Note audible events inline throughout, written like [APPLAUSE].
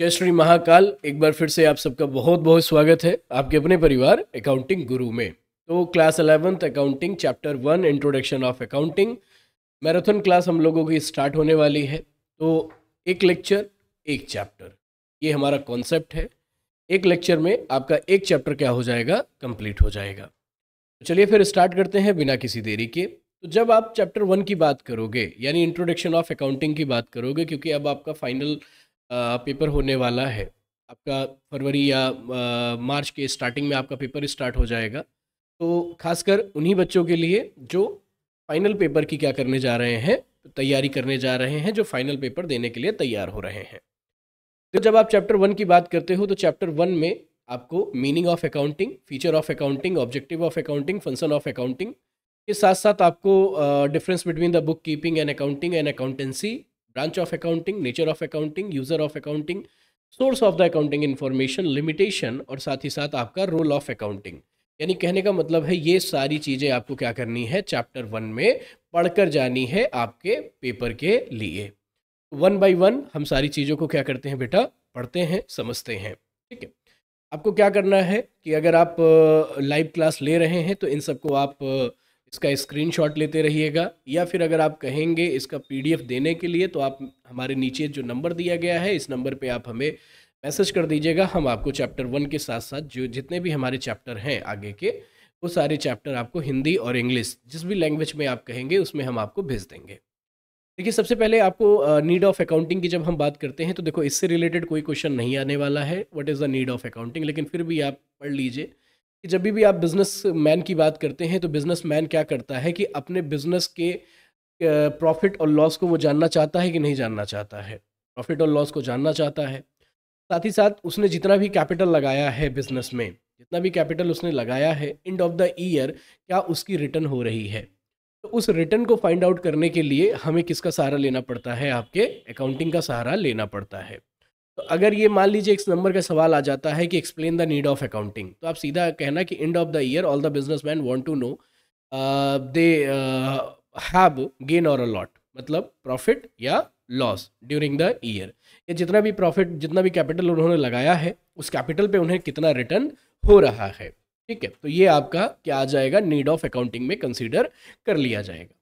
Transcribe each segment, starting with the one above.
जय श्री महाकाल एक बार फिर से आप सबका बहुत बहुत स्वागत है आपके अपने परिवार अकाउंटिंग गुरु में तो class eleventh accounting chapter one introduction of accounting marathon class हम लोगों की स्टार्ट होने वाली है तो एक लेक्चर एक चैप्टर ये हमारा कॉन्सेप्ट है एक लेक्चर में आपका एक चैप्टर क्या हो जाएगा कंप्लीट हो जाएगा तो चलिए फिर स्टार्ट करते हैं बिना किसी देरी के तो जब आप चैप्टर वन की बात करोगे यानी इंट्रोडक्शन ऑफ अकाउंटिंग की बात करोगे क्योंकि अब आपका फाइनल पेपर होने वाला है आपका फरवरी या आ, मार्च के स्टार्टिंग में आपका पेपर स्टार्ट हो जाएगा तो खासकर उन्हीं बच्चों के लिए जो फाइनल पेपर की क्या करने जा रहे हैं तो तैयारी करने जा रहे हैं जो फाइनल पेपर देने के लिए तैयार हो रहे हैं तो जब आप चैप्टर वन की बात करते हो तो चैप्टर वन में आपको meaning of accounting feature of accounting objective of accounting function of accounting के साथ साथ आपको difference between the book keeping and accounting and accountancy branch of accounting nature of accounting user of accounting source of the accounting information limitation और साथ ही साथ आपका role of accounting यानी कहने का मतलब है ये सारी चीज़ें आपको क्या करनी है चैप्टर वन में पढ़कर जानी है आपके पेपर के लिए वन बाय वन हम सारी चीज़ों को क्या करते हैं बेटा पढ़ते हैं समझते हैं ठीक है आपको क्या करना है कि अगर आप लाइव क्लास ले रहे हैं तो इन सबको आप इसका स्क्रीनशॉट लेते रहिएगा या फिर अगर आप कहेंगे इसका पीडीएफ देने के लिए तो आप हमारे नीचे जो नंबर दिया गया है इस नंबर पे आप हमें मैसेज कर दीजिएगा हम आपको चैप्टर वन के साथ साथ जो जितने भी हमारे चैप्टर हैं आगे के वो सारे चैप्टर आपको हिंदी और इंग्लिश जिस भी लैंग्वेज में आप कहेंगे उसमें हम आपको भेज देंगे देखिए सबसे पहले आपको नीड ऑफ अकाउंटिंग की जब हम बात करते हैं तो देखो इससे रिलेटेड कोई क्वेश्चन नहीं आने वाला है what is the need of accounting लेकिन फिर भी आप पढ़ लीजिए जब भी आप बिजनेस मैन की बात करते हैं तो बिजनेस मैन क्या करता है कि अपने बिजनेस के प्रॉफिट और लॉस को वो जानना चाहता है कि नहीं जानना चाहता है प्रॉफिट और लॉस को जानना चाहता है साथ ही साथ उसने जितना भी कैपिटल लगाया है बिजनेस में जितना भी कैपिटल उसने लगाया है एंड ऑफ द ईयर क्या उसकी रिटर्न हो रही है तो उस रिटर्न को फाइंड आउट करने के लिए हमें किसका सहारा लेना पड़ता है आपके अकाउंटिंग का सहारा लेना पड़ता है तो अगर ये मान लीजिए एक नंबर का सवाल आ जाता है कि explain the need of accounting तो आप सीधा कहना कि end of the year all the business man want to know they have gain or a lot मतलब प्रॉफिट या लॉस ड्यूरिंग द ईयर या जितना भी प्रॉफिट जितना भी कैपिटल उन्होंने लगाया है उस कैपिटल पे उन्हें कितना रिटर्न हो रहा है ठीक है तो ये आपका क्या आ जाएगा नीड ऑफ अकाउंटिंग में कंसिडर कर लिया जाएगा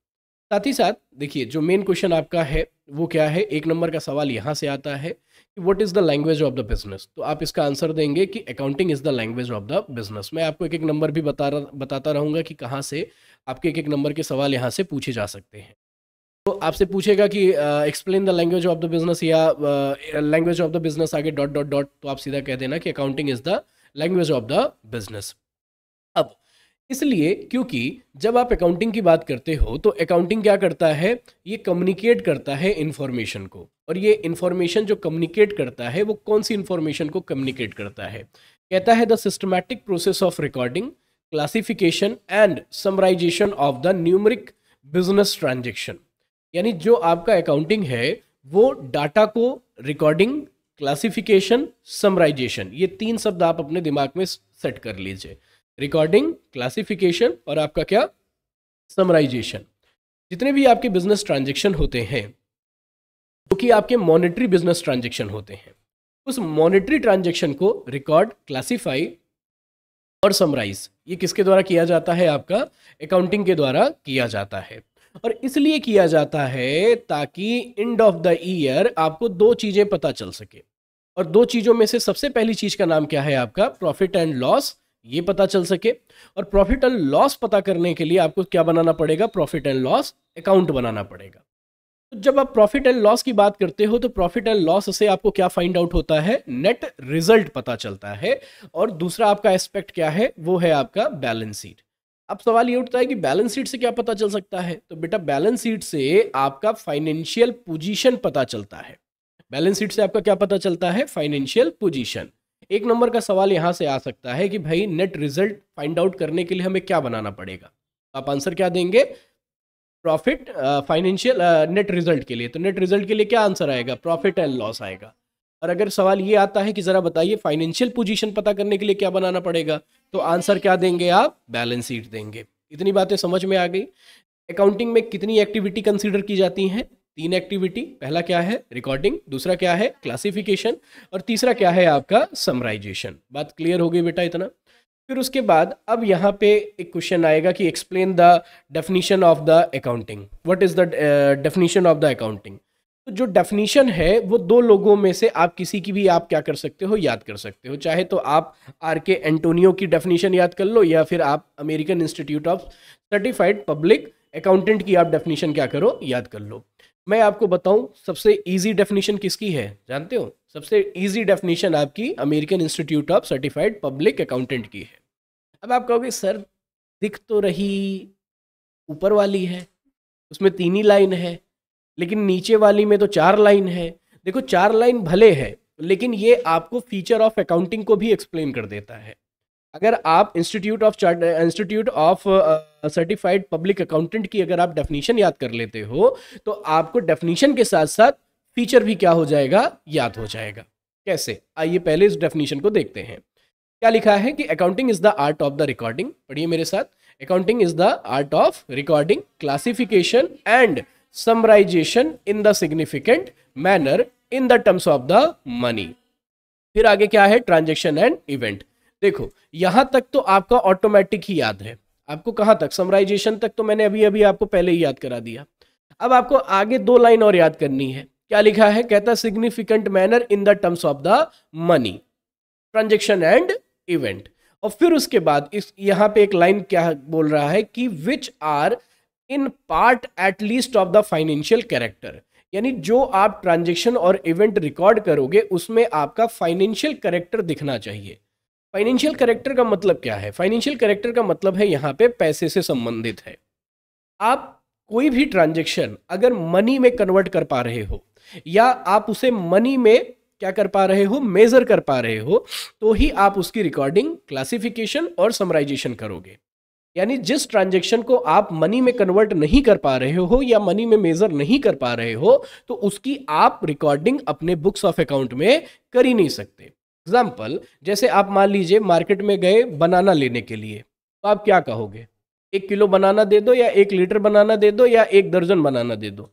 साथ ही साथ देखिए जो मेन क्वेश्चन आपका है वो क्या है एक नंबर का सवाल यहाँ से आता है what is the language of the business तो आप इसका आंसर देंगे कि accounting is the language of the business मैं आपको एक एक नंबर भी बता बताता रहूँगा कि कहाँ से आपके एक एक नंबर के सवाल यहाँ से पूछे जा सकते हैं तो आपसे पूछेगा कि explain the language of the business या लैंग्वेज ऑफ द बिजनेस आगे डॉट डॉट डॉट तो आप सीधा कह देना कि accounting is the language of the business अब इसलिए क्योंकि जब आप अकाउंटिंग की बात करते हो तो अकाउंटिंग क्या करता है ये कम्युनिकेट करता है इन्फॉर्मेशन को और ये इन्फॉर्मेशन जो कम्युनिकेट करता है वो कौन सी इन्फॉर्मेशन को कम्युनिकेट करता है कहता है the systematic process of recording classification and summarization of the numeric business transaction यानी जो आपका अकाउंटिंग है वो डाटा को रिकॉर्डिंग क्लासिफिकेशन समराइजेशन ये तीन शब्द आप अपने दिमाग में सेट कर लीजिए रिकॉर्डिंग क्लासिफिकेशन और आपका क्या समराइजेशन जितने भी आपके बिजनेस ट्रांजेक्शन होते हैं जो कि आपके मॉनेटरी बिजनेस ट्रांजेक्शन होते हैं उस मॉनेटरी ट्रांजेक्शन को रिकॉर्ड क्लासिफाई और समराइज ये किसके द्वारा किया जाता है आपका अकाउंटिंग के द्वारा किया जाता है और इसलिए किया जाता है ताकि एंड ऑफ द ईयर आपको दो चीज़ें पता चल सके और दो चीज़ों में से सबसे पहली चीज़ का नाम क्या है आपका प्रॉफिट एंड लॉस ये पता चल सके और प्रॉफिट एंड लॉस पता करने के लिए आपको क्या बनाना पड़ेगा प्रॉफिट एंड लॉस अकाउंट बनाना पड़ेगा तो जब आप प्रॉफिट एंड लॉस की बात करते हो तो प्रॉफिट एंड लॉस से आपको क्या फाइंड आउट होता है नेट रिजल्ट पता चलता है और दूसरा आपका एस्पेक्ट क्या है वो है आपका बैलेंस शीट अब सवाल ये उठता है कि बैलेंस शीट से क्या पता चल सकता है तो बेटा बैलेंस शीट से आपका फाइनेंशियल पोजिशन पता चलता है बैलेंस शीट से आपका क्या पता चलता है फाइनेंशियल पोजिशन एक नंबर का सवाल यहाँ से आ सकता है कि भाई नेट रिजल्ट फाइंड आउट करने के लिए हमें क्या बनाना पड़ेगा आप आंसर क्या देंगे प्रॉफिट फाइनेंशियल नेट रिजल्ट के लिए तो नेट रिजल्ट के लिए क्या आंसर आएगा प्रॉफिट एंड लॉस आएगा और अगर सवाल ये आता है कि ज़रा बताइए फाइनेंशियल पोजीशन पता करने के लिए क्या बनाना पड़ेगा तो आंसर क्या देंगे आप बैलेंस शीट देंगे इतनी बातें समझ में आ गई अकाउंटिंग में कितनी एक्टिविटी कंसीडर की जाती हैं तीन एक्टिविटी पहला क्या है रिकॉर्डिंग दूसरा क्या है क्लासिफिकेशन और तीसरा क्या है आपका समराइजेशन बात क्लियर हो गई बेटा इतना फिर उसके बाद अब यहाँ पे एक क्वेश्चन आएगा कि explain the definition of the accounting what is the definition of the accounting तो जो डेफिनेशन है वो दो लोगों में से आप किसी की भी आप क्या कर सकते हो याद कर सकते हो चाहे तो आप आर के एंटोनियो की डेफिनेशन याद कर लो या फिर आप American institute of certified public accountant की आप डेफिनेशन क्या करो याद कर लो मैं आपको बताऊं सबसे इजी डेफिनेशन किसकी है जानते हो सबसे इजी डेफिनेशन आपकी American institute of certified public accountant की है अब आप कहोगे सर दिख तो रही ऊपर वाली है उसमें तीन ही लाइन है लेकिन नीचे वाली में तो चार लाइन है देखो चार लाइन भले है लेकिन ये आपको फीचर ऑफ अकाउंटिंग को भी एक्सप्लेन कर देता है अगर आप institute of chart institute of certified public accountant की अगर आप डेफिनेशन याद कर लेते हो तो आपको डेफिनेशन के साथ साथ फीचर भी क्या हो जाएगा याद हो जाएगा कैसे आइए पहले इस डेफिनेशन को देखते हैं क्या लिखा है कि accounting is the art of the recording पढ़िए मेरे साथ accounting is the art of recording classification and summarization in the significant manner in the terms of the money फिर आगे क्या है ट्रांजेक्शन एंड इवेंट देखो यहां तक तो आपका ऑटोमेटिक ही याद है आपको कहां तक समराइजेशन तक तो मैंने अभी अभी आपको पहले ही याद करा दिया अब आपको आगे दो लाइन और याद करनी है क्या लिखा है कहता significant manner in the terms of the money transaction and event और फिर उसके बाद इस यहां पे एक लाइन क्या बोल रहा है कि which are in part at least of the financial character यानी जो आप ट्रांजेक्शन और इवेंट रिकॉर्ड करोगे उसमें आपका फाइनेंशियल करेक्टर दिखना चाहिए फाइनेंशियल करेक्टर का मतलब क्या है फाइनेंशियल करेक्टर का मतलब है यहाँ पे पैसे से संबंधित है आप कोई भी ट्रांजेक्शन अगर मनी में कन्वर्ट कर पा रहे हो या आप उसे मनी में क्या कर पा रहे हो मेजर कर पा रहे हो तो ही आप उसकी रिकॉर्डिंग क्लासिफिकेशन और समराइजेशन करोगे यानी जिस ट्रांजेक्शन को आप मनी में कन्वर्ट नहीं कर पा रहे हो या मनी में मेजर नहीं कर पा रहे हो तो उसकी आप रिकॉर्डिंग अपने बुक्स ऑफ अकाउंट में कर ही नहीं सकते एग्जाम्पल जैसे आप मान लीजिए मार्केट में गए बनाना लेने के लिए तो आप क्या कहोगे एक किलो बनाना दे दो या एक लीटर बनाना दे दो या एक दर्जन बनाना दे दो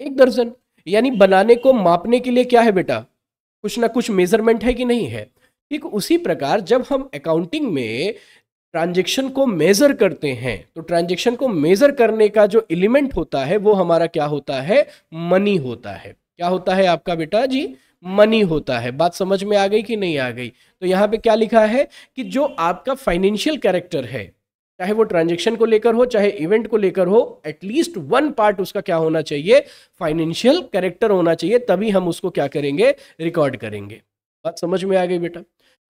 एक दर्जन यानी बनाने को मापने के लिए क्या है बेटा कुछ ना कुछ मेजरमेंट है कि नहीं है ठीक उसी प्रकार जब हम अकाउंटिंग में ट्रांजेक्शन को मेजर करते हैं तो ट्रांजेक्शन को मेजर करने का जो एलिमेंट होता है वो हमारा क्या होता है मनी होता है क्या होता है आपका बेटा जी मनी होता है बात समझ में आ गई कि नहीं आ गई तो यहाँ पे क्या लिखा है कि जो आपका फाइनेंशियल कैरेक्टर है चाहे वो ट्रांजेक्शन को लेकर हो चाहे इवेंट को लेकर हो एटलीस्ट वन पार्ट उसका क्या होना चाहिए फाइनेंशियल कैरेक्टर होना चाहिए तभी हम उसको क्या करेंगे रिकॉर्ड करेंगे बात समझ में आ गई बेटा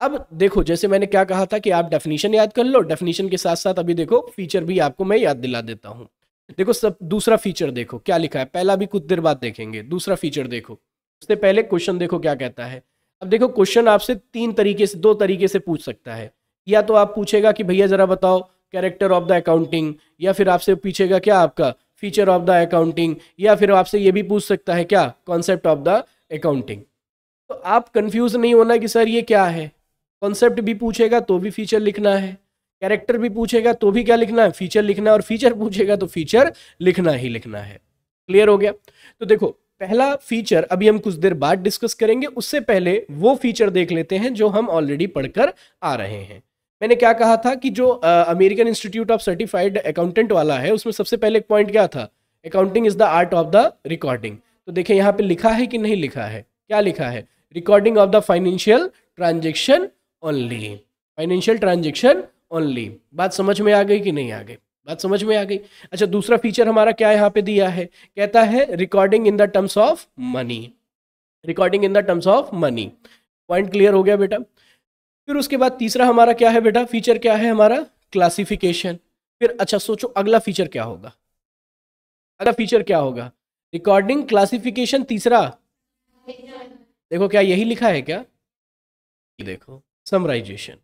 अब देखो जैसे मैंने क्या कहा था कि आप डेफिनेशन याद कर लो डेफिनेशन के साथ साथ अभी देखो फीचर भी आपको मैं याद दिला देता हूँ देखो सब दूसरा फीचर देखो क्या लिखा है पहला भी कुछ देर बाद देखेंगे दूसरा फीचर देखो उससे पहले क्वेश्चन देखो क्या कहता है अब देखो क्वेश्चन आपसे तीन तरीके से दो तरीके से पूछ सकता है या तो आप पूछेगा कि भैया जरा बताओ कैरेक्टर ऑफ द अकाउंटिंग या फिर आपसे पूछेगा क्या आपका फीचर ऑफ द अकाउंटिंग या फिर आपसे ये भी पूछ सकता है क्या कॉन्सेप्ट ऑफ द अकाउंटिंग तो आप कंफ्यूज नहीं होना कि सर ये क्या है कॉन्सेप्ट भी पूछेगा तो भी फीचर लिखना है कैरेक्टर भी पूछेगा तो भी क्या लिखना है फीचर लिखना है और फीचर पूछेगा तो फीचर लिखना ही लिखना है क्लियर हो गया तो देखो पहला फीचर अभी हम कुछ देर बाद डिस्कस करेंगे उससे पहले वो फीचर देख लेते हैं जो हम ऑलरेडी पढ़कर आ रहे हैं मैंने क्या कहा था कि जो American institute of certified accountant वाला है उसमें सबसे पहले एक पॉइंट क्या था accounting is the art of the recording तो देखिए यहाँ पे लिखा है कि नहीं लिखा है क्या लिखा है recording of the financial transaction only financial transaction only बात समझ में आ गई कि नहीं आ गई बात समझ में आ गई अच्छा दूसरा फीचर हमारा क्या यहाँ पे दिया है कहता है recording in the terms of money recording in the terms of money point clear हो गया बेटा फिर उसके बाद तीसरा हमारा क्या है बेटा फीचर क्या है हमारा क्लासिफिकेशन फिर अच्छा सोचो अगला फीचर क्या होगा अगला फीचर क्या होगा रिकॉर्डिंग क्लासिफिकेशन तीसरा देखो क्या यही लिखा है क्या देखो समराइजेशन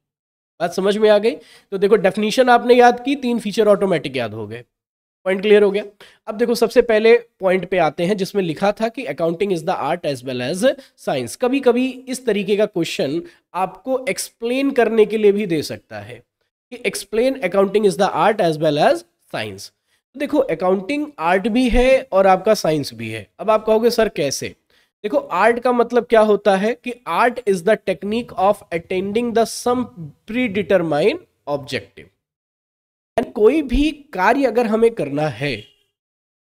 बात समझ में आ गई तो देखो डेफिनेशन आपने याद की तीन फीचर ऑटोमेटिक याद हो गए पॉइंट क्लियर हो गया अब देखो सबसे पहले पॉइंट पे आते हैं जिसमें लिखा था कि accounting is the art as well as science कभी कभी इस तरीके का क्वेश्चन आपको एक्सप्लेन करने के लिए भी दे सकता है कि explain accounting is the art as well as science देखो अकाउंटिंग आर्ट भी है और आपका साइंस भी है अब आप कहोगे सर कैसे देखो आर्ट का मतलब क्या होता है कि art is the technique of attending the some predetermine objective and कोई भी कार्य अगर हमें करना है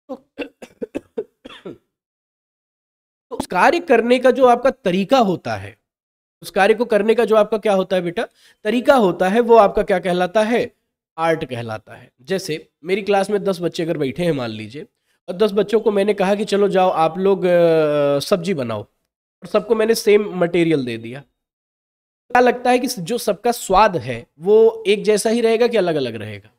तो, तो उस कार्य करने का जो आपका तरीका होता है उस कार्य को करने का जो आपका क्या होता है बेटा तरीका होता है वो आपका क्या कहलाता है आर्ट कहलाता है जैसे मेरी क्लास में दस बच्चे अगर बैठे हैं मान लीजिए दस बच्चों को मैंने कहा कि चलो जाओ आप लोग सब्जी बनाओ और सबको मैंने सेम मटेरियल दे दिया क्या लगता है कि जो सबका स्वाद है वो एक जैसा ही रहेगा कि अलग अलग रहेगा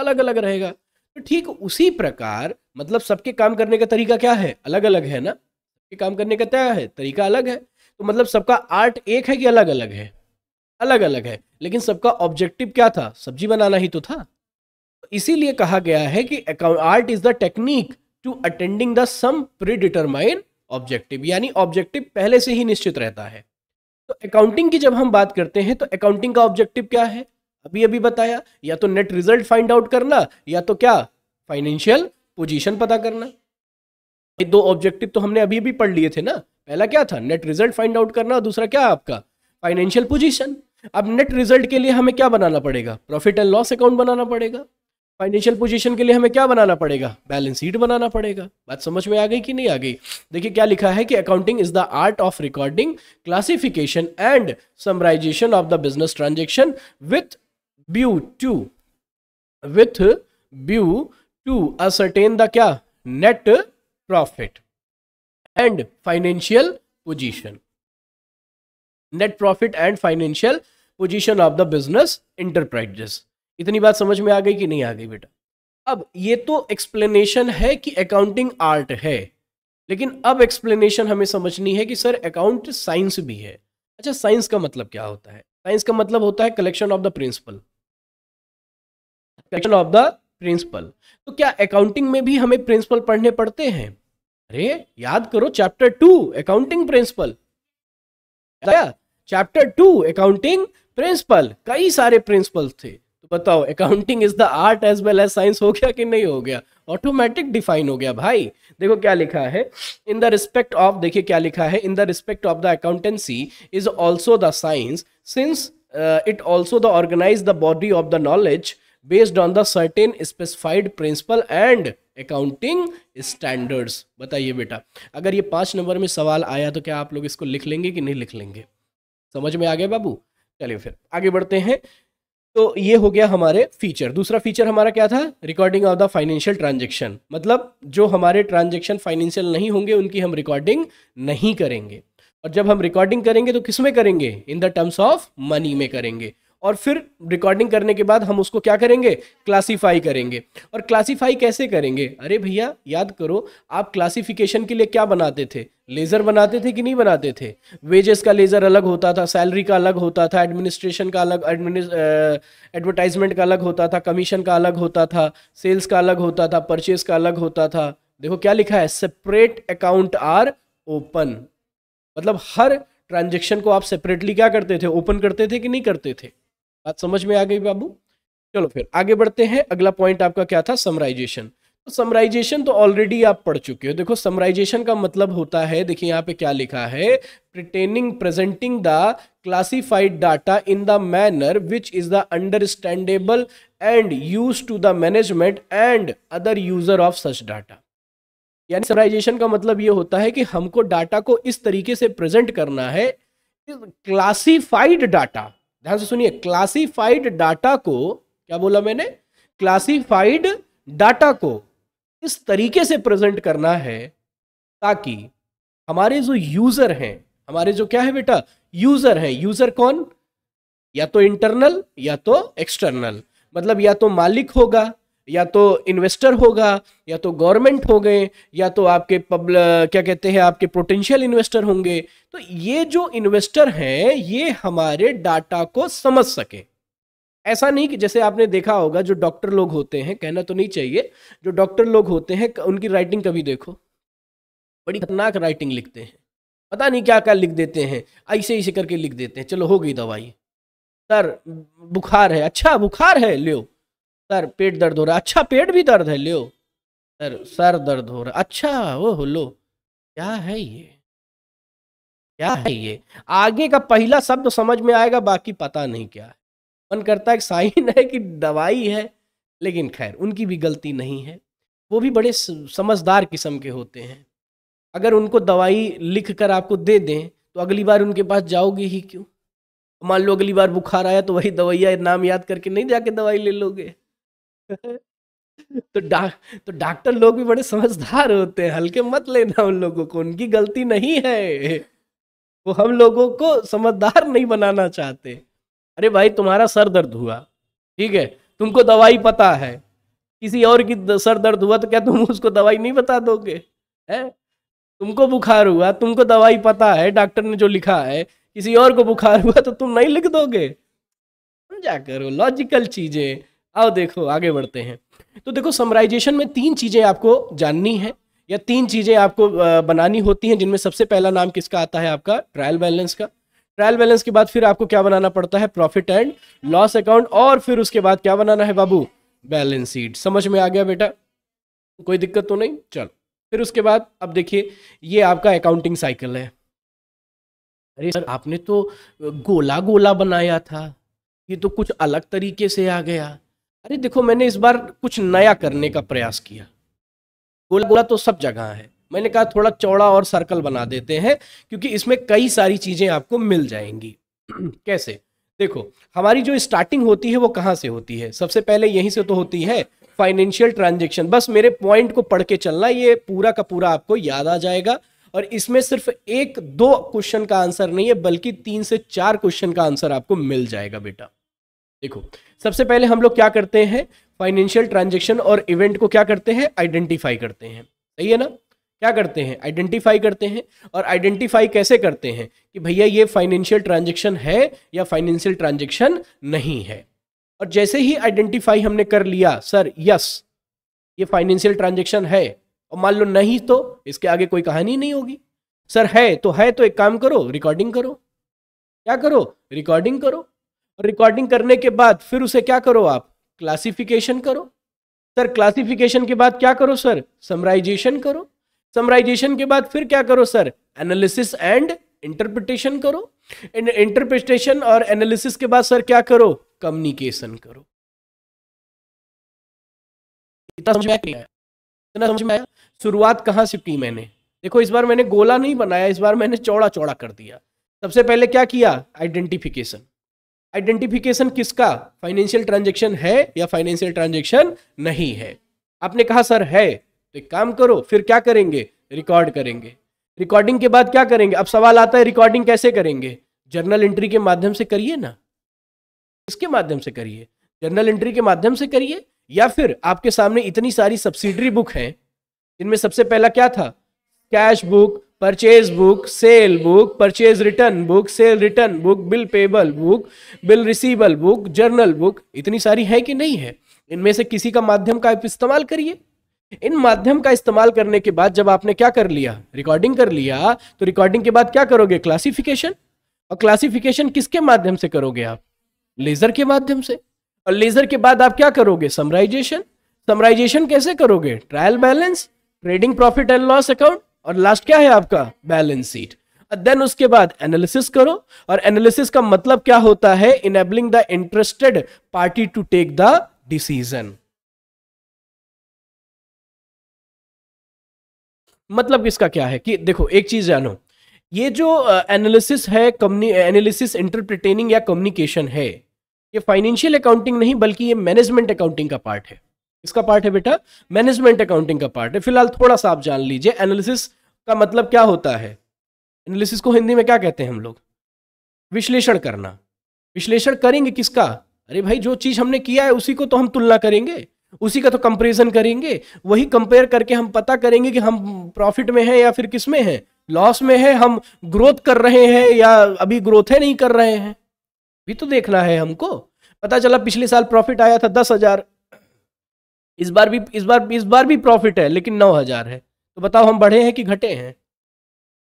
अलग अलग रहेगा तो ठीक उसी प्रकार मतलब सबके काम करने का तरीका क्या है अलग अलग है ना सबके काम करने का क्या है तरीका अलग है तो मतलब सबका आर्ट एक है कि अलग अलग है अलग अलग है लेकिन सबका ऑब्जेक्टिव क्या था सब्जी बनाना ही तो था इसीलिए कहा गया है कि art is the technique to attending the some predetermine objective यानी ऑब्जेक्टिव पहले से ही निश्चित रहता है तो अकाउंटिंग की जब हम बात करते हैं तो अकाउंटिंग का ऑब्जेक्टिव क्या है अभी अभी बताया या तो नेट रिजल्ट फाइंड आउट करना या तो क्या फाइनेंशियल पोजीशन पता करना ये दो ऑब्जेक्टिव तो हमने अभी अभी पढ़ लिए थे ना पहला क्या था नेट रिजल्ट फाइंड आउट करना और दूसरा क्या आपका फाइनेंशियल पोजीशन अब नेट रिजल्ट के लिए हमें क्या बनाना पड़ेगा प्रॉफिट एंड लॉस अकाउंट बनाना पड़ेगा फाइनेंशियल पोजीशन के लिए हमें क्या बनाना पड़ेगा बैलेंस शीट बनाना पड़ेगा बात समझ में आ गई कि नहीं आ गई देखिए क्या लिखा है कि accounting is the art of recording classification and summarization of the business transaction with view to with view to ascertain the क्या net profit and financial position net profit and financial position of the business enterprises इतनी बात समझ में आ गई कि नहीं आ गई बेटा अब ये तो एक्सप्लेनेशन है कि अकाउंटिंग आर्ट है लेकिन अब एक्सप्लेनेशन हमें समझनी है कि सर अकाउंट साइंस भी है अच्छा साइंस का मतलब क्या होता है साइंस का मतलब होता है collection of the principle collection of the principle तो क्या अकाउंटिंग में भी हमें प्रिंसिपल पढ़ने पड़ते हैं अरे याद करो chapter two accounting principle chapter two accounting principle कई सारे प्रिंसिपल थे तो बताओ accounting is the art as well as science हो गया कि नहीं हो गया ऑटोमेटिक डिफाइन हो गया भाई देखो क्या लिखा है इन द रिस्पेक्ट ऑफ देखिए क्या लिखा है in the respect of the accountancy is also the science since it also the organize the body of the knowledge based on the certain specified principle and accounting standards बताइए बेटा अगर ये पांच number में सवाल आया तो क्या आप लोग इसको लिख लेंगे कि नहीं लिख लेंगे समझ में आ गया बाबू चलिए फिर आगे बढ़ते हैं तो ये हो गया हमारे फीचर दूसरा फीचर हमारा क्या था recording of the financial transaction मतलब जो हमारे ट्रांजेक्शन फाइनेंशियल नहीं होंगे उनकी हम रिकॉर्डिंग नहीं करेंगे और जब हम रिकॉर्डिंग करेंगे तो किस में करेंगे in the terms of money में करेंगे और फिर रिकॉर्डिंग करने के बाद हम उसको क्या करेंगे क्लासीफाई करेंगे और क्लासीफाई कैसे करेंगे अरे भैया याद करो आप क्लासिफिकेशन के लिए क्या बनाते थे लेज़र बनाते थे कि नहीं बनाते थे वेजेस का लेज़र अलग होता था सैलरी का अलग होता था एडमिनिस्ट्रेशन का अलग एडवर्टाइजमेंट का अलग होता था कमीशन का अलग होता था सेल्स का अलग होता था परचेज का अलग होता था देखो क्या लिखा है सेपरेट अकाउंट आर ओपन मतलब हर ट्रांजेक्शन को आप सेपरेटली क्या करते थे ओपन करते थे कि नहीं करते थे बात समझ में आ गई बाबू चलो फिर आगे बढ़ते हैं अगला पॉइंट आपका क्या था समराइजेशन तो समराइजेशन तो ऑलरेडी आप पढ़ चुके हो देखो समराइजेशन का मतलब होता है देखिए यहाँ पे क्या लिखा है pertaining presenting the classified data in the manner which is the understandable and use to the management and other user of such data यानी समराइजेशन का मतलब ये होता है कि हमको डाटा को इस तरीके से प्रेजेंट करना है क्लासिफाइड डाटा ध्यान से सुनिए क्लासिफाइड डाटा को क्या बोला मैंने क्लासिफाइड डाटा को इस तरीके से प्रेजेंट करना है ताकि हमारे जो यूजर हैं हमारे जो क्या है बेटा यूजर हैं यूजर कौन या तो इंटरनल या तो एक्सटर्नल मतलब या तो मालिक होगा या तो इन्वेस्टर होगा या तो गवर्नमेंट हो गए या तो आपके पब्ल क्या कहते हैं आपके पोटेंशियल इन्वेस्टर होंगे तो ये जो इन्वेस्टर हैं ये हमारे डाटा को समझ सके ऐसा नहीं कि जैसे आपने देखा होगा जो डॉक्टर लोग होते हैं कहना तो नहीं चाहिए जो डॉक्टर लोग होते हैं उनकी राइटिंग कभी देखो बड़ी खतरनाक राइटिंग लिखते हैं पता नहीं क्या क्या लिख देते हैं ऐसे ऐसे करके लिख देते हैं चलो हो गई दवाई सर बुखार है अच्छा बुखार है लियो सर पेट दर्द हो रहा है अच्छा पेट भी दर्द है लियो सर सर दर्द हो रहा अच्छा ओह लो क्या है ये क्या है ये आगे का पहला शब्द समझ में आएगा बाकी पता नहीं क्या है मन करता है साइन है कि दवाई है लेकिन खैर उनकी भी गलती नहीं है वो भी बड़े समझदार किस्म के होते हैं अगर उनको दवाई लिख कर आपको दे दें तो अगली बार उनके पास जाओगे ही क्यों मान लो अगली बार बुखार आया तो वही दवाइया नाम याद करके नहीं जाके दवाई ले लोगे [LAUGHS] तो डा तो डॉक्टर लोग भी बड़े समझदार होते हैं हल्के मत लेना उन लोगों को उनकी गलती नहीं है [LAUGHS] वो हम लोगों को समझदार नहीं बनाना चाहते अरे भाई तुम्हारा सर दर्द हुआ ठीक है तुमको दवाई पता है किसी और की सर दर्द हुआ तो क्या तुम उसको दवाई नहीं बता दोगे है तुमको बुखार हुआ तुमको दवाई पता है डॉक्टर ने जो लिखा है किसी और को बुखार हुआ तो तुम नहीं लिख दोगे समझा करो लॉजिकल चीजें अब देखो आगे बढ़ते हैं तो देखो समराइजेशन में तीन चीज़ें आपको जाननी है या तीन चीज़ें आपको बनानी होती हैं जिनमें सबसे पहला नाम किसका आता है आपका ट्रायल बैलेंस का ट्रायल बैलेंस के बाद फिर आपको क्या बनाना पड़ता है प्रॉफिट एंड लॉस अकाउंट और फिर उसके बाद क्या बनाना है बाबू बैलेंस शीट समझ में आ गया बेटा कोई दिक्कत तो नहीं चलो फिर उसके बाद अब देखिए ये आपका अकाउंटिंग साइकिल है अरे सर आपने तो गोला गोला बनाया था ये तो कुछ अलग तरीके से आ गया अरे देखो मैंने इस बार कुछ नया करने का प्रयास किया गोला गोला तो सब जगह है मैंने कहा थोड़ा चौड़ा और सर्कल बना देते हैं क्योंकि इसमें कई सारी चीज़ें आपको मिल जाएंगी [CLEARS THROAT] कैसे देखो हमारी जो स्टार्टिंग होती है वो कहाँ से होती है सबसे पहले यहीं से तो होती है फाइनेंशियल ट्रांजेक्शन बस मेरे पॉइंट को पढ़ के चलना ये पूरा का पूरा आपको याद आ जाएगा और इसमें सिर्फ एक दो क्वेश्चन का आंसर नहीं है बल्कि तीन से चार क्वेश्चन का आंसर आपको मिल जाएगा बेटा देखो सबसे पहले हम लोग क्या करते हैं फाइनेंशियल ट्रांजेक्शन और इवेंट को क्या करते हैं आइडेंटिफाई करते हैं सही है ना क्या करते हैं आइडेंटिफाई करते हैं और आइडेंटिफाई कैसे करते हैं कि भैया ये फाइनेंशियल ट्रांजेक्शन है या फाइनेंशियल ट्रांजेक्शन नहीं है और जैसे ही आइडेंटिफाई हमने कर लिया सर यस ये फाइनेंशियल ट्रांजेक्शन है और मान लो नहीं तो इसके आगे कोई कहानी नहीं होगी सर है तो है तो एक काम करो रिकॉर्डिंग करो क्या करो रिकॉर्डिंग करो और रिकॉर्डिंग करने के बाद फिर उसे क्या करो आप क्लासिफिकेशन करो सर क्लासिफिकेशन के बाद क्या करो सर समराइजेशन करो समराइजेशन के बाद फिर क्या करो सर एनालिसिस एंड इंटरप्रिटेशन करो इंटरप्रिटेशन और एनालिसिस के बाद सर क्या करो कम्युनिकेशन करो इतना समझ में आया समझ में आया शुरुआत कहां से की मैंने देखो इस बार मैंने गोला नहीं बनाया इस बार मैंने चौड़ा चौड़ा कर दिया सबसे पहले क्या किया आइडेंटिफिकेशन आइडेंटिफिकेशन किसका फाइनेंशियल ट्रांजेक्शन है या फाइनेंशियल ट्रांजेक्शन नहीं है आपने कहा सर है तो एक काम करो फिर क्या करेंगे रिकॉर्ड करेंगे रिकॉर्डिंग के बाद क्या करेंगे अब सवाल आता है रिकॉर्डिंग कैसे करेंगे जर्नल एंट्री के माध्यम से करिए ना इसके माध्यम से करिए जर्नल एंट्री के माध्यम से करिए या फिर आपके सामने इतनी सारी सब्सिडरी बुक हैं इनमें सबसे पहला क्या था cash book purchase book sale book purchase return book sale return book bill payable book bill receivable book journal book इतनी सारी है कि नहीं है इनमें से किसी का माध्यम का आप इस्तेमाल करिए इन माध्यम का इस्तेमाल करने के बाद जब आपने क्या कर लिया रिकॉर्डिंग कर लिया तो रिकॉर्डिंग के बाद क्या करोगे क्लासिफिकेशन और क्लासिफिकेशन किसके माध्यम से करोगे आप लेजर के माध्यम से और लेजर के बाद आप क्या करोगे समराइजेशन समराइजेशन कैसे करोगे trial balance trading profit and loss account और लास्ट क्या है आपका बैलेंस शीट देन उसके बाद एनालिसिस करो और एनालिसिस का मतलब क्या होता है enabling the interested party to take the decision मतलब इसका क्या है कि देखो एक चीज जानो ये जो एनालिसिस है एनालिसिस इंटरप्रिटेनिंग या कम्युनिकेशन है ये फाइनेंशियल अकाउंटिंग नहीं बल्कि ये मैनेजमेंट अकाउंटिंग का पार्ट है इसका पार्ट है बेटा मैनेजमेंट अकाउंटिंग का पार्ट है फिलहाल थोड़ा सा आप जान लीजिए एनालिसिस का मतलब क्या होता है एनालिसिस को हिंदी में क्या कहते हैं हम लोग विश्लेषण करना विश्लेषण करेंगे किसका अरे भाई जो चीज़ हमने किया है उसी को तो हम तुलना करेंगे उसी का तो कंपेरिजन करेंगे वही कंपेयर करके हम पता करेंगे कि हम प्रॉफिट में हैं या फिर किस में हैं लॉस में है हम ग्रोथ कर रहे हैं या अभी ग्रोथ है नहीं कर रहे हैं भी तो देखना है हमको पता चला पिछले साल प्रॉफिट आया था दस हजार इस बार भी इस बार इस बार भी प्रॉफिट है लेकिन नौ हजार है तो बताओ हम बढ़े हैं कि घटे हैं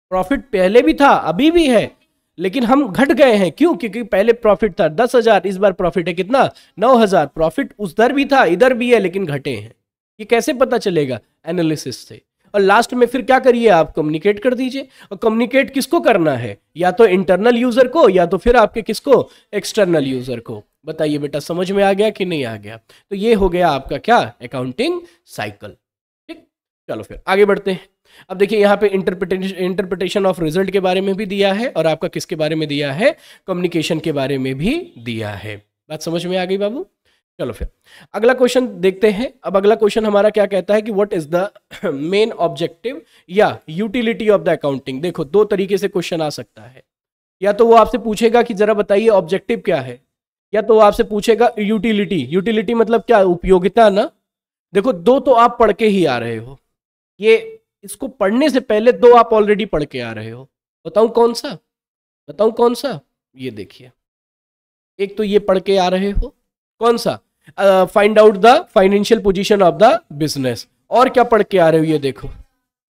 प्रॉफिट पहले भी था अभी भी है लेकिन हम घट गए हैं क्यों क्योंकि पहले प्रॉफिट था दस हजार इस बार प्रॉफिट है कितना नौ हजार प्रॉफिट उधर भी था इधर भी है लेकिन घटे हैं ये कैसे पता चलेगा एनालिसिस से और लास्ट में फिर क्या करिए आप कम्युनिकेट कर दीजिए और कम्युनिकेट किसको करना है या तो इंटरनल यूजर को या तो फिर आपके किसको एक्सटर्नल यूजर को बताइए बेटा समझ में आ गया कि नहीं आ गया तो ये हो गया आपका क्या अकाउंटिंग साइकिल ठीक चलो फिर आगे बढ़ते हैं अब देखिए यहाँ पे इंटरप्रिटेशन इंटरप्रिटेशन ऑफ रिजल्ट के बारे में भी दिया है और आपका किसके बारे में दिया है कम्युनिकेशन के बारे में भी दिया है बात समझ में आ गई बाबू चलो फिर अगला क्वेश्चन देखते हैं अब अगला क्वेश्चन हमारा क्या कहता है कि what is the main objective या यूटिलिटी ऑफ द अकाउंटिंग देखो दो तरीके से क्वेश्चन आ सकता है या तो वो आपसे पूछेगा कि जरा बताइए ऑब्जेक्टिव क्या है या तो आपसे पूछेगा यूटिलिटी यूटिलिटी मतलब क्या उपयोगिता ना देखो दो तो आप पढ़ के ही आ रहे हो ये इसको पढ़ने से पहले दो आप ऑलरेडी पढ़ के आ रहे हो बताऊं कौन सा बताऊं कौन सा ये देखिए एक तो ये पढ़ के आ रहे हो कौन सा find out the financial position of the business और क्या पढ़ के आ रहे हो ये देखो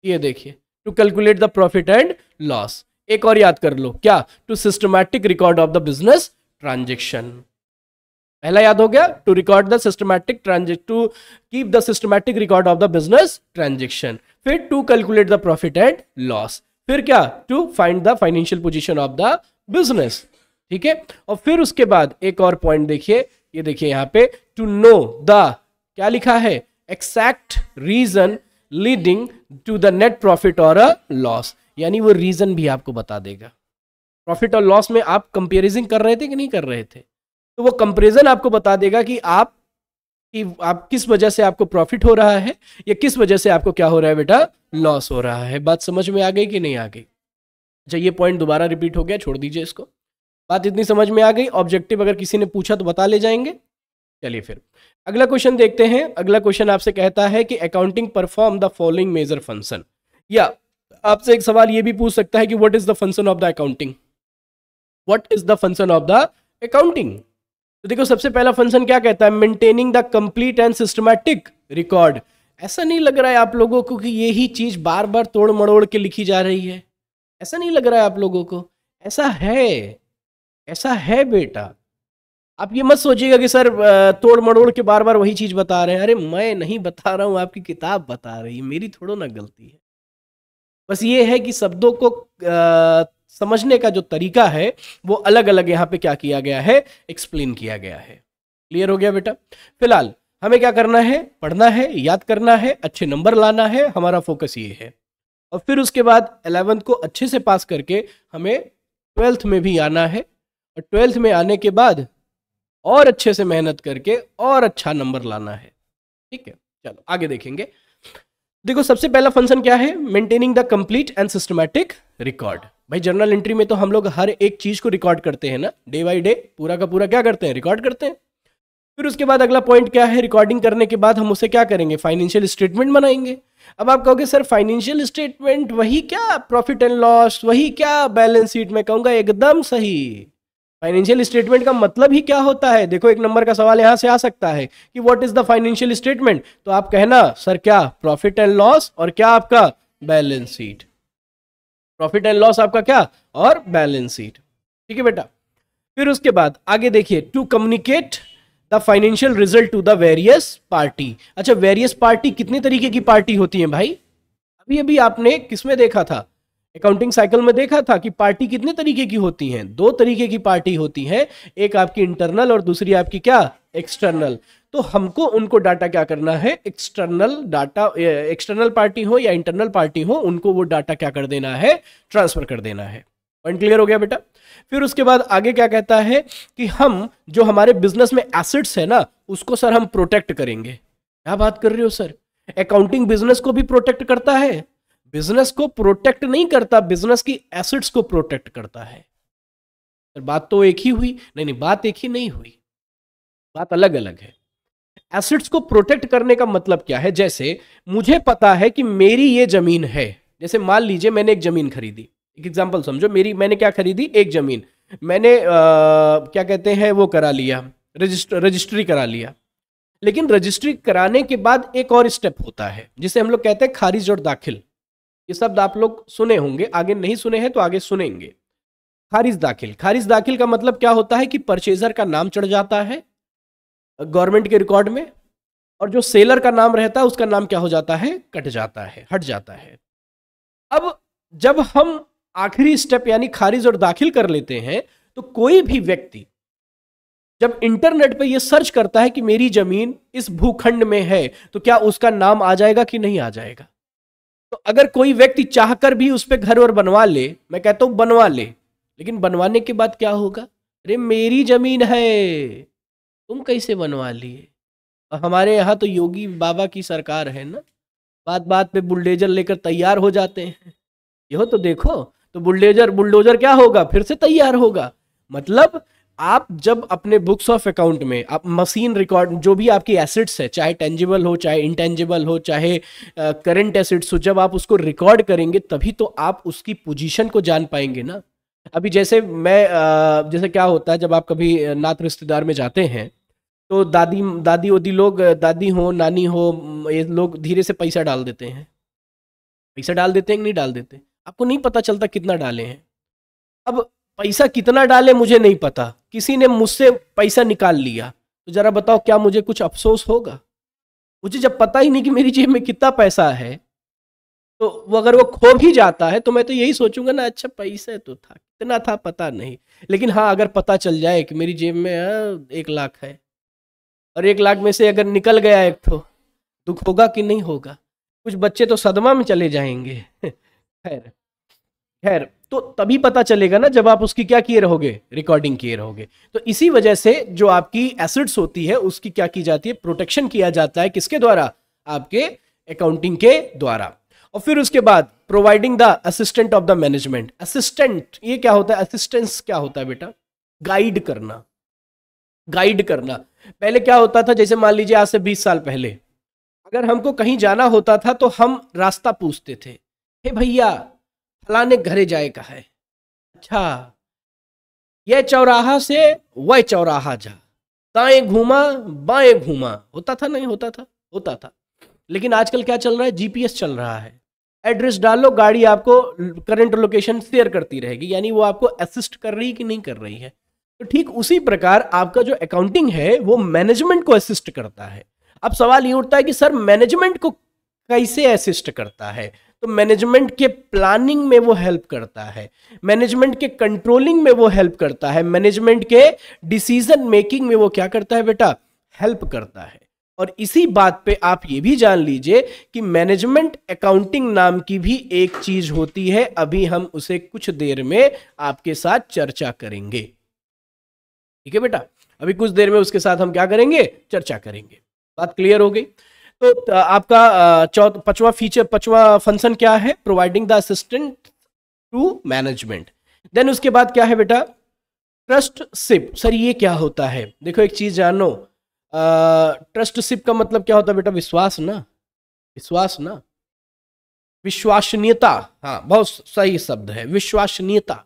ये देखिए to calculate the profit and loss एक और याद कर लो क्या to systematic record of the business transaction पहला याद हो गया to record the systematic transact to keep the systematic record of the business transaction फिर to calculate the profit and loss फिर क्या to find the financial position of the business ठीक है और फिर उसके बाद एक और पॉइंट देखिए ये देखिए यहां पे टू नो द क्या लिखा है exact reason leading to the net profit or a loss यानी वो रीजन भी आपको बता देगा प्रॉफिट और लॉस में आप कंपेरिजन कर रहे थे कि नहीं कर रहे थे तो वो कंपेरिजन आपको बता देगा कि आप कि आप किस वजह से आपको प्रॉफिट हो रहा है या किस वजह से आपको क्या हो रहा है बेटा लॉस हो रहा है बात समझ में आ गई कि नहीं आ गई अच्छा ये पॉइंट दोबारा रिपीट हो गया छोड़ दीजिए इसको बात इतनी समझ में आ गई ऑब्जेक्टिव अगर किसी ने पूछा तो बता ले जाएंगे चलिए फिर अगला क्वेश्चन देखते हैं अगला क्वेश्चन आपसे कहता है कि accounting perform the following major function या आपसे एक सवाल ये भी पूछ सकता है कि what is the function of the accounting what is the function of the accounting तो देखो सबसे पहला फंक्शन क्या कहता है maintaining the complete and systematic record ऐसा नहीं लग रहा है आप लोगों को कि यही चीज बार बार तोड़ मड़ोड़ के लिखी जा रही है ऐसा नहीं लग रहा है आप लोगों को ऐसा है ऐसा है बेटा आप ये मत सोचिएगा कि सर तोड़ मड़ोड़ के बार बार वही चीज़ बता रहे हैं अरे मैं नहीं बता रहा हूँ आपकी किताब बता रही है मेरी थोड़ो ना गलती है बस ये है कि शब्दों को समझने का जो तरीका है वो अलग अलग यहाँ पे क्या किया गया है एक्सप्लेन किया गया है क्लियर हो गया बेटा फिलहाल हमें क्या करना है पढ़ना है याद करना है अच्छे नंबर लाना है हमारा फोकस ये है और फिर उसके बाद एलेवंथ को अच्छे से पास करके हमें ट्वेल्थ में भी आना है और ट्वेल्थ में आने के बाद और अच्छे से मेहनत करके और अच्छा नंबर लाना है ठीक है चलो आगे देखेंगे देखो सबसे पहला फंक्शन क्या है maintaining the complete and systematic record भाई जर्नल एंट्री में तो हम लोग हर एक चीज़ को रिकॉर्ड करते हैं ना डे बाई डे पूरा का पूरा क्या करते हैं रिकॉर्ड करते हैं फिर उसके बाद अगला पॉइंट क्या है रिकॉर्डिंग करने के बाद हम उसे क्या करेंगे फाइनेंशियल स्टेटमेंट बनाएंगे अब आप कहोगे सर फाइनेंशियल स्टेटमेंट वही क्या प्रॉफिट एंड लॉस वही क्या बैलेंस शीट में कहूँगा एकदम सही फाइनेंशियल स्टेटमेंट का मतलब ही क्या होता है देखो एक नंबर का सवाल यहाँ से आ सकता है कि what is the financial statement तो आप कहना सर क्या प्रॉफिट एंड लॉस और क्या आपका balance sheet profit and loss आपका क्या और बैलेंस शीट ठीक है बेटा फिर उसके बाद आगे देखिए to communicate the financial result to the various party अच्छा वेरियस पार्टी कितने तरीके की पार्टी होती है भाई अभी अभी आपने किसमें देखा था अकाउंटिंग साइकिल में देखा था कि पार्टी कितने तरीके की होती हैं दो तरीके की पार्टी होती है एक आपकी इंटरनल और दूसरी आपकी क्या एक्सटर्नल तो हमको उनको डाटा क्या करना है एक्सटर्नल डाटा एक्सटर्नल पार्टी हो या इंटरनल पार्टी हो उनको वो डाटा क्या कर देना है ट्रांसफर कर देना है पॉइंट क्लियर हो गया बेटा फिर उसके बाद आगे क्या कहता है कि हम जो हमारे बिजनेस में एसेट्स है ना उसको सर हम प्रोटेक्ट करेंगे क्या बात कर रहे हो सर अकाउंटिंग बिजनेस को भी प्रोटेक्ट करता है बिजनेस को प्रोटेक्ट नहीं करता बिजनेस की एसेट्स को प्रोटेक्ट करता है सर बात तो एक ही हुई नहीं नहीं बात एक ही नहीं हुई बात अलग अलग है एसिड्स को प्रोटेक्ट करने का मतलब क्या है जैसे मुझे पता है कि मेरी ये जमीन है जैसे मान लीजिए मैंने एक जमीन खरीदी एक एग्जाम्पल समझो मेरी मैंने क्या खरीदी एक जमीन मैंने आ, क्या कहते हैं वो करा लिया रजिस्टर रजिस्ट्री करा लिया लेकिन रजिस्ट्री कराने के बाद एक और स्टेप होता है जिसे हम लोग कहते हैं खारिज और दाखिल ये शब्द आप लोग सुने होंगे आगे नहीं सुने हैं तो आगे सुनेंगे खारिज दाखिल खारिज दाखिल का मतलब क्या होता है कि परचेजर का नाम चढ़ जाता है गवर्नमेंट के रिकॉर्ड में और जो सेलर का नाम रहता है उसका नाम क्या हो जाता है कट जाता है हट जाता है अब जब हम आखिरी स्टेप यानी खारिज और दाखिल कर लेते हैं तो कोई भी व्यक्ति जब इंटरनेट पर यह सर्च करता है कि मेरी जमीन इस भूखंड में है तो क्या उसका नाम आ जाएगा कि नहीं आ जाएगा तो अगर कोई व्यक्ति चाहकर भी उस पर घर और बनवा ले मैं कहता हूं बनवा ले लेकिन बनवाने के बाद क्या होगा अरे मेरी जमीन है तुम कैसे बनवा लिए हमारे यहाँ तो योगी बाबा की सरकार है ना बात बात पे बुलडेजर लेकर तैयार हो जाते हैं यह तो देखो तो बुलडेजर बुलडोजर क्या होगा फिर से तैयार होगा मतलब आप जब अपने बुक्स ऑफ अकाउंट में आप मशीन रिकॉर्ड जो भी आपकी एसिड्स है चाहे टेंजिबल हो चाहे इंटेंजिबल हो चाहे करंट एसिड्स हो जब आप उसको रिकॉर्ड करेंगे तभी तो आप उसकी पोजीशन को जान पाएंगे ना अभी जैसे मैं जैसे क्या होता है जब आप कभी नात रिश्तेदार में जाते हैं तो दादी दादी वोदी लोग दादी हो नानी हो ये लोग धीरे से पैसा डाल देते हैं पैसा डाल देते हैं कि नहीं डाल देते आपको नहीं पता चलता कितना डाले हैं अब पैसा कितना डाले मुझे नहीं पता किसी ने मुझसे पैसा निकाल लिया तो जरा बताओ क्या मुझे कुछ अफसोस होगा मुझे जब पता ही नहीं कि मेरी जेब में कितना पैसा है तो वो अगर वो खो भी जाता है तो मैं तो यही सोचूंगा ना अच्छा पैसा तो था कितना था पता नहीं लेकिन हाँ अगर पता चल जाए कि मेरी जेब में हाँ, एक लाख है और एक लाख में से अगर निकल गया एक ठो दुख होगा कि नहीं होगा कुछ बच्चे तो सदमा में चले जाएंगे [LAUGHS] खैर खैर तो तभी पता चलेगा ना जब आप उसकी क्या किए रहोगे रिकॉर्डिंग किए रहोगे तो इसी वजह से जो आपकी एसिड्स होती है उसकी क्या की जाती है प्रोटेक्शन किया जाता है किसके द्वारा आपके अकाउंटिंग के द्वारा और फिर उसके बाद providing the assistant of the management assistant ये क्या होता है असिस्टेंस क्या होता है बेटा गाइड करना गाइड करना पहले क्या होता था जैसे मान लीजिए आज से बीस साल पहले अगर हमको कहीं जाना होता था तो हम रास्ता पूछते थे हे भैया फलाने घरे जाए का है अच्छा यह चौराहा से वह चौराहा जा दाएं घूमा बाएं घूमा होता था नहीं होता था होता था लेकिन आजकल क्या चल रहा है जीपीएस चल रहा है एड्रेस डालो गाड़ी आपको करंट लोकेशन शेयर करती रहेगी यानी वो आपको असिस्ट कर रही कि नहीं कर रही है तो ठीक उसी प्रकार आपका जो अकाउंटिंग है वो मैनेजमेंट को असिस्ट करता है अब सवाल ये उठता है कि सर मैनेजमेंट को कैसे असिस्ट करता है तो मैनेजमेंट के प्लानिंग में वो हेल्प करता है मैनेजमेंट के कंट्रोलिंग में वो हेल्प करता है मैनेजमेंट के डिसीजन मेकिंग में वो क्या करता है बेटा हेल्प करता है और इसी बात पे आप ये भी जान लीजिए कि मैनेजमेंट अकाउंटिंग नाम की भी एक चीज होती है अभी हम उसे कुछ देर में आपके साथ चर्चा करेंगे ठीक है बेटा अभी कुछ देर में उसके साथ हम क्या करेंगे चर्चा करेंगे बात क्लियर हो गई तो आपका चौथ पचवा फीचर पचवा फंक्शन क्या है providing the assistant to management then उसके बाद क्या है बेटा ट्रस्ट सिप सर ये क्या होता है देखो एक चीज जानो ट्रस्ट सिप का मतलब क्या होता है बेटा विश्वास ना विश्वास ना विश्वसनीयता हाँ बहुत सही शब्द है विश्वसनीयता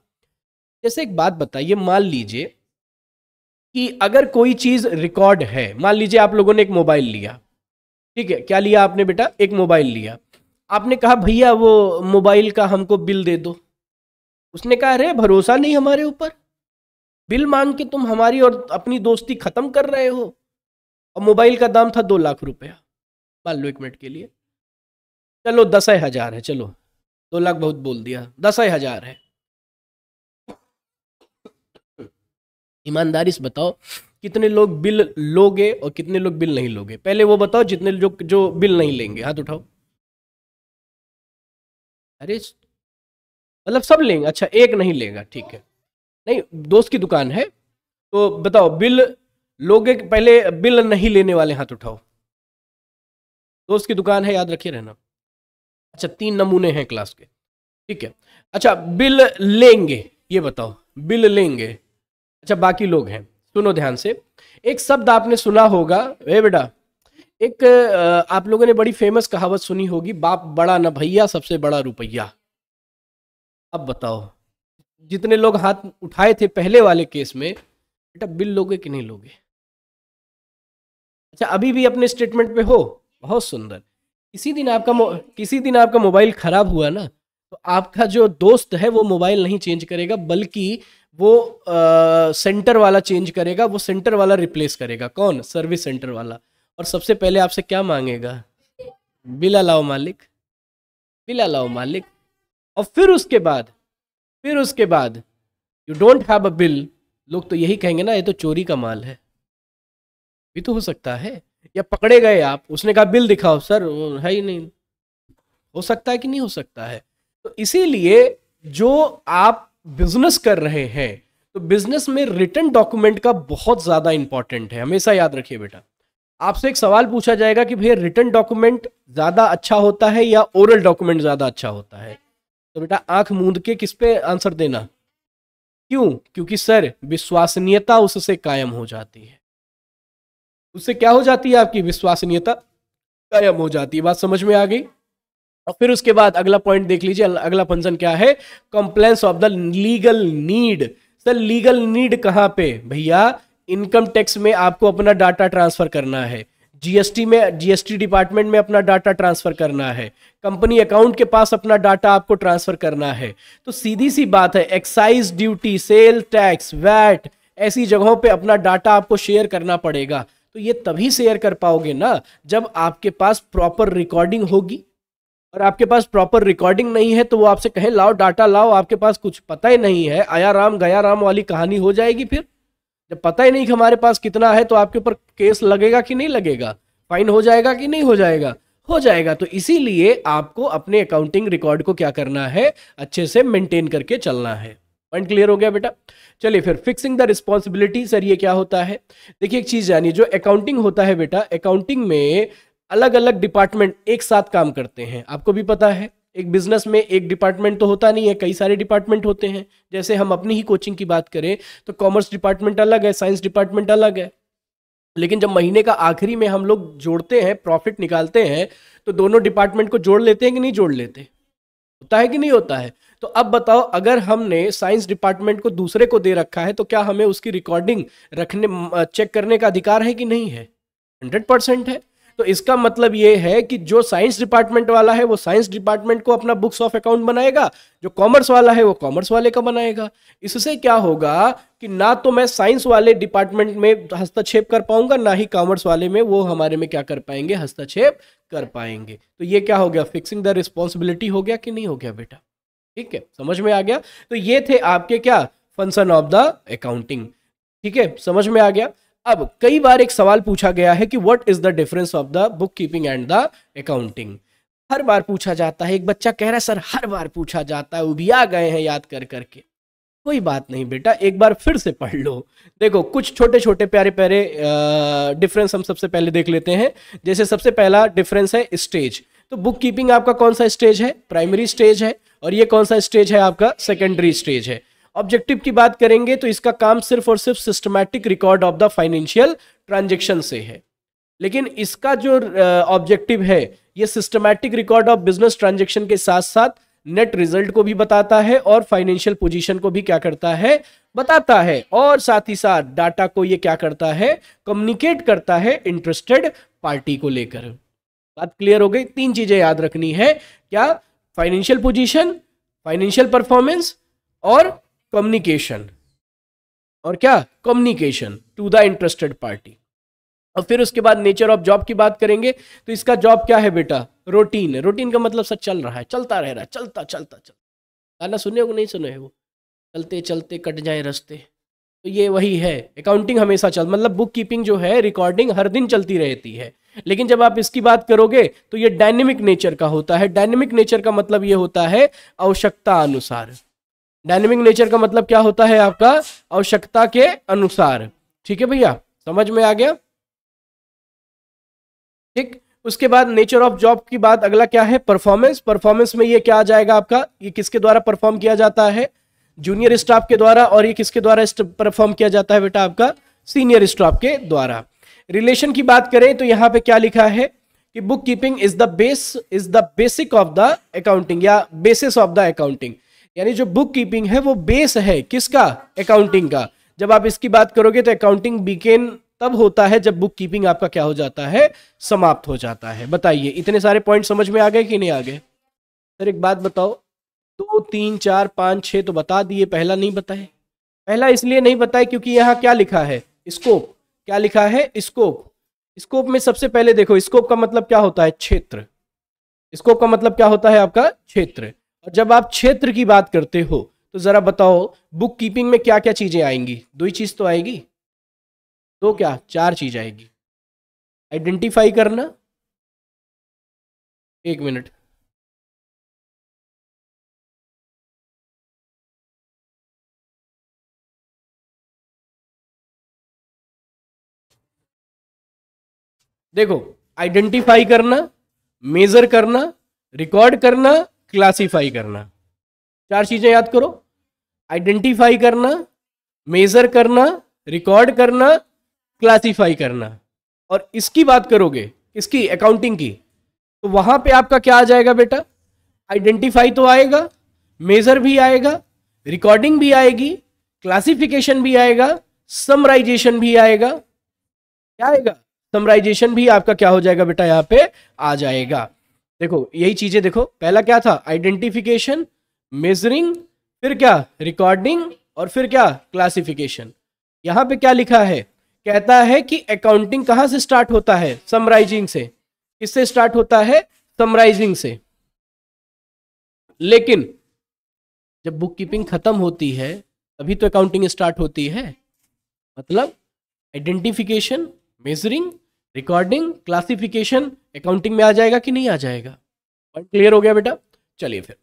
जैसे एक बात बताइए मान लीजिए कि अगर कोई चीज़ रिकॉर्ड है मान लीजिए आप लोगों ने एक मोबाइल लिया ठीक है क्या लिया आपने बेटा एक मोबाइल लिया आपने कहा भैया वो मोबाइल का हमको बिल दे दो उसने कहा अरे भरोसा नहीं हमारे ऊपर बिल मांग के तुम हमारी और अपनी दोस्ती ख़त्म कर रहे हो और मोबाइल का दाम था दो लाख रुपया मान लो एक मिनट के लिए चलो दस हजार है चलो दो लाख बहुत बोल दिया दस हजार है ईमानदारी से बताओ कितने लोग बिल लोगे और कितने लोग बिल नहीं लोगे पहले वो बताओ जितने लोग जो बिल नहीं लेंगे हाथ उठाओ अरे मतलब सब लेंगे अच्छा एक नहीं लेगा ठीक है नहीं दोस्त की दुकान है तो बताओ बिल लोगे पहले बिल नहीं लेने वाले हाथ उठाओ दोस्त की दुकान है याद रखिए रहना अच्छा तीन नमूने हैं क्लास के ठीक है अच्छा बिल लेंगे ये बताओ बिल लेंगे अच्छा बाकी लोग हैं सुनो ध्यान से एक शब्द आपने सुना होगा वे बेटा एक आप लोगों ने बड़ी फेमस कहावत सुनी होगी बाप बड़ा न भैया सबसे बड़ा रुपया अब बताओ जितने लोग हाथ उठाए थे पहले वाले केस में बेटा बिल लोगे कि नहीं लोगे अच्छा अभी भी अपने स्टेटमेंट पे हो बहुत सुंदर किसी दिन आपका किसी दिन आपका मोबाइल खराब हुआ ना तो आपका जो दोस्त है वो मोबाइल नहीं चेंज करेगा बल्कि वो सेंटर वाला चेंज करेगा वो सेंटर वाला रिप्लेस करेगा कौन सर्विस सेंटर वाला और सबसे पहले आपसे क्या मांगेगा बिल अलाओ मालिक बिल अलाओ मालिक और फिर उसके बाद फिर उसके बाद you don't have a bill लोग तो यही कहेंगे ना ये तो चोरी का माल है भी तो हो सकता है या पकड़े गए आप उसने कहा बिल दिखाओ सर वो है ही नहीं हो सकता है कि नहीं हो सकता है तो इसीलिए जो आप बिजनेस कर रहे हैं तो बिजनेस में रिटर्न डॉक्यूमेंट का बहुत ज़्यादा इंपॉर्टेंट है हमेशा याद रखिए बेटा आपसे एक सवाल पूछा जाएगा कि भैया रिटर्न डॉक्यूमेंट ज़्यादा अच्छा होता है या ओरल डॉक्यूमेंट ज़्यादा अच्छा होता है तो बेटा आंख मूंद के किस पे आंसर देना क्यों क्योंकि सर विश्वसनीयता उससे कायम हो जाती है उससे क्या हो जाती है आपकी विश्वसनीयता कायम हो जाती है बात समझ में आ गई और फिर उसके बाद अगला पॉइंट देख लीजिए अगला फंक्शन क्या है compliance of the legal need sir legal need कहाँ पे भैया इनकम टैक्स में आपको अपना डाटा ट्रांसफर करना है जीएसटी में जीएसटी डिपार्टमेंट में अपना डाटा ट्रांसफर करना है कंपनी अकाउंट के पास अपना डाटा आपको ट्रांसफर करना है तो सीधी सी बात है excise duty sale tax VAT ऐसी जगहों पे अपना डाटा आपको शेयर करना पड़ेगा तो ये तभी शेयर कर पाओगे ना जब आपके पास प्रॉपर रिकॉर्डिंग होगी और आपके पास प्रॉपर रिकॉर्डिंग नहीं है तो वो आपसे कहें लाओ डाटा लाओ आपके पास कुछ पता ही नहीं है आया राम गया राम वाली कहानी हो जाएगी फिर जब पता ही नहीं कि हमारे पास कितना है तो आपके ऊपर केस लगेगा कि नहीं लगेगा फाइन हो जाएगा कि नहीं हो जाएगा हो जाएगा तो इसीलिए आपको अपने अकाउंटिंग रिकॉर्ड को क्या करना है अच्छे से मेंटेन करके चलना है पॉइंट क्लियर हो गया बेटा चलिए फिर फिक्सिंग द रिस्पॉन्सिबिलिटी सर ये क्या होता है देखिए एक चीज जानिए जो अकाउंटिंग होता है बेटा अकाउंटिंग में अलग अलग डिपार्टमेंट एक साथ काम करते हैं आपको भी पता है एक बिजनेस में एक डिपार्टमेंट तो होता नहीं है कई सारे डिपार्टमेंट होते हैं जैसे हम अपनी ही कोचिंग की बात करें तो कॉमर्स डिपार्टमेंट अलग है साइंस डिपार्टमेंट अलग है लेकिन जब महीने का आखिरी में हम लोग जोड़ते हैं प्रॉफिट निकालते हैं तो दोनों डिपार्टमेंट को जोड़ लेते हैं कि नहीं जोड़ लेते होता है कि नहीं होता है तो अब बताओ अगर हमने साइंस डिपार्टमेंट को दूसरे को दे रखा है तो क्या हमें उसकी रिकॉर्डिंग रखने चेक करने का अधिकार है कि नहीं है हंड्रेड परसेंट है तो इसका मतलब ये है कि जो साइंस डिपार्टमेंट वाला है वो साइंस डिपार्टमेंट को अपना बुक्स ऑफ अकाउंट बनाएगा जो कॉमर्स वाला है वो कॉमर्स वाले का बनाएगा इससे क्या होगा कि ना तो मैं साइंस वाले डिपार्टमेंट में हस्तक्षेप कर पाऊंगा ना ही कॉमर्स वाले में वो हमारे में क्या कर पाएंगे हस्तक्षेप कर पाएंगे तो ये क्या हो गया फिक्सिंग द रिस्पॉन्सिबिलिटी हो गया कि नहीं हो गया बेटा ठीक है समझ में आ गया तो ये थे आपके क्या फंक्शन ऑफ द अकाउंटिंग ठीक है समझ में आ गया अब कई बार एक सवाल पूछा गया है कि what is the difference of the book keeping and the accounting हर बार पूछा जाता है एक बच्चा कह रहा है सर हर बार पूछा जाता है उबिया गए हैं याद कर करके कोई बात नहीं बेटा एक बार फिर से पढ़ लो देखो कुछ छोटे छोटे प्यारे प्यारे डिफरेंस हम सबसे पहले देख लेते हैं जैसे सबसे पहला डिफरेंस है स्टेज तो बुक कीपिंग आपका कौन सा स्टेज है प्राइमरी स्टेज है और ये कौन सा स्टेज है आपका सेकेंडरी स्टेज है ऑब्जेक्टिव की बात करेंगे तो इसका काम सिर्फ और सिर्फ systematic record of the financial transaction से है लेकिन इसका जो ऑब्जेक्टिव है ये systematic record of business transaction के साथ साथ नेट रिजल्ट को भी बताता है और फाइनेंशियल पोजीशन को भी क्या करता है बताता है और साथ ही साथ डाटा को ये क्या करता है कम्युनिकेट करता है इंटरेस्टेड पार्टी को लेकर बात क्लियर हो गई तीन चीजें याद रखनी है क्या फाइनेंशियल पोजीशन फाइनेंशियल परफॉर्मेंस और कम्युनिकेशन और क्या communication to the interested party और फिर उसके बाद नेचर ऑफ जॉब की बात करेंगे तो इसका जॉब क्या है बेटा रोटीन रोटीन का मतलब सर चल रहा है चलता रह रहा है चलता चलता चलता गाना सुने को नहीं सुने वो चलते चलते कट जाए रस्ते तो ये वही है अकाउंटिंग हमेशा चल मतलब बुक कीपिंग जो है रिकॉर्डिंग हर दिन चलती रहती है लेकिन जब आप इसकी बात करोगे तो ये डायनेमिक नेचर का होता है डायनेमिक नेचर का मतलब ये होता है आवश्यकता अनुसार डायनेमिक नेचर का मतलब क्या होता है आपका आवश्यकता के अनुसार ठीक है भैया समझ में आ गया ठीक उसके बाद नेचर ऑफ जॉब की बात अगला क्या है परफॉर्मेंस परफॉर्मेंस में ये क्या आ जाएगा आपका ये किसके द्वारा परफॉर्म किया जाता है जूनियर स्टाफ के द्वारा और ये किसके द्वारा परफॉर्म किया जाता है बेटा आपका सीनियर स्टाफ के द्वारा रिलेशन की बात करें तो यहाँ पे क्या लिखा है कि book keeping is the base is the basic of the accounting या बेसिस ऑफ द अकाउंटिंग यानी जो बुक कीपिंग है वो बेस है किसका अकाउंटिंग का जब आप इसकी बात करोगे तो अकाउंटिंग बीकेन तब होता है जब बुक कीपिंग आपका क्या हो जाता है समाप्त हो जाता है बताइए इतने सारे पॉइंट समझ में आ गए कि नहीं आ गए सर एक बात बताओ दो तीन चार पाँच छः तो बता दिए पहला नहीं बताए पहला इसलिए नहीं बताए क्योंकि यहाँ क्या लिखा है स्कोप क्या लिखा है स्कोप स्कोप में सबसे पहले देखो स्कोप का मतलब क्या होता है क्षेत्र स्कोप का मतलब क्या होता है आपका क्षेत्र और जब आप क्षेत्र की बात करते हो तो ज़रा बताओ बुक कीपिंग में क्या क्या चीज़ें आएंगी दो ही चीज़ तो आएगी दो क्या चार चीज़ आएगी आइडेंटिफाई करना एक मिनट देखो आइडेंटिफाई करना मेजर करना रिकॉर्ड करना क्लासीफाई करना चार चीज़ें याद करो आइडेंटिफाई करना मेज़र करना रिकॉर्ड करना क्लासीफाई करना और इसकी बात करोगे इसकी अकाउंटिंग की तो वहां पे आपका क्या आ जाएगा बेटा आइडेंटिफाई तो आएगा मेज़र भी आएगा रिकॉर्डिंग भी आएगी क्लासिफिकेशन भी आएगा समराइजेशन भी आएगा क्या आएगा समराइजेशन भी आपका क्या हो जाएगा बेटा यहाँ पे आ जाएगा देखो यही चीजें देखो पहला क्या था आइडेंटिफिकेशन मेजरिंग फिर क्या रिकॉर्डिंग और फिर क्या क्लासिफिकेशन यहां पे क्या लिखा है कहता है कि अकाउंटिंग कहां से स्टार्ट होता है समराइजिंग से किससे स्टार्ट होता है समराइजिंग से लेकिन जब बुक कीपिंग खत्म होती है तभी तो अकाउंटिंग स्टार्ट होती है मतलब identification measuring recording classification accounting में आ जाएगा कि नहीं आ जाएगा पॉइंट क्लियर हो गया बेटा चलिए फिर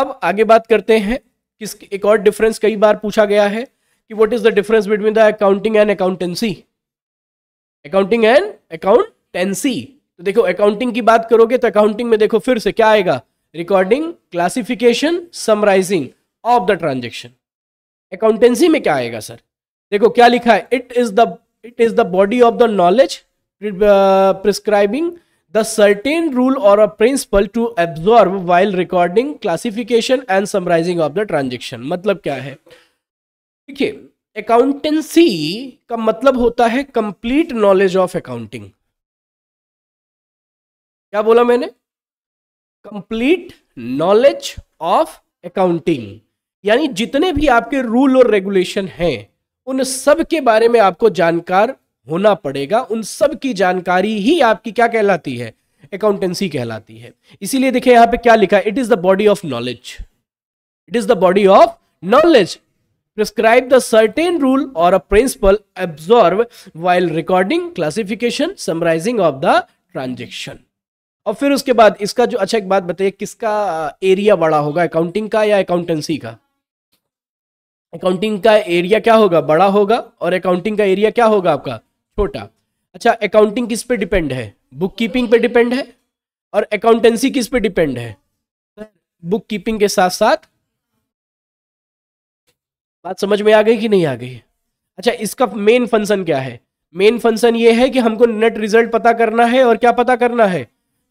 अब आगे बात करते हैं किस एक और डिफरेंस कई बार पूछा गया है कि what is the difference between the accounting and accountancy accounting and accountancy तो देखो अकाउंटिंग की बात करोगे तो अकाउंटिंग में देखो फिर से क्या आएगा recording classification summarising of the transaction accountancy में क्या आएगा सर देखो क्या लिखा है it is the it is the body of the knowledge prescribing the certain rule or a principle to absorb while recording classification and summarizing of the transaction मतलब क्या है देखिए अकाउंटेंसी का मतलब होता है कंप्लीट नॉलेज ऑफ अकाउंटिंग क्या बोला मैंने कंप्लीट नॉलेज ऑफ अकाउंटिंग यानी जितने भी आपके रूल और रेगुलेशन हैं उन सब के बारे में आपको जानकार होना पड़ेगा उन सब की जानकारी ही आपकी क्या कहलाती है अकाउंटेंसी कहलाती है इसीलिए देखिए यहां पे क्या लिखा है it is the body of knowledge it is the body of knowledge prescribe the certain rule और a principle observe while recording classification summarising of the transaction और फिर उसके बाद इसका जो अच्छा एक बात बताइए किसका एरिया uh, बड़ा होगा अकाउंटिंग का या अकाउंटेंसी का अकाउंटिंग का एरिया क्या होगा बड़ा होगा और अकाउंटिंग का एरिया क्या होगा आपका छोटा अच्छा अकाउंटिंग किस पे डिपेंड है बुक कीपिंग पे डिपेंड है और अकाउंटेंसी किस पे डिपेंड है बुक कीपिंग के साथ साथ बात समझ में आ गई कि नहीं आ गई अच्छा इसका मेन फंक्शन क्या है मेन फंक्शन ये है कि हमको नेट रिजल्ट पता करना है और क्या पता करना है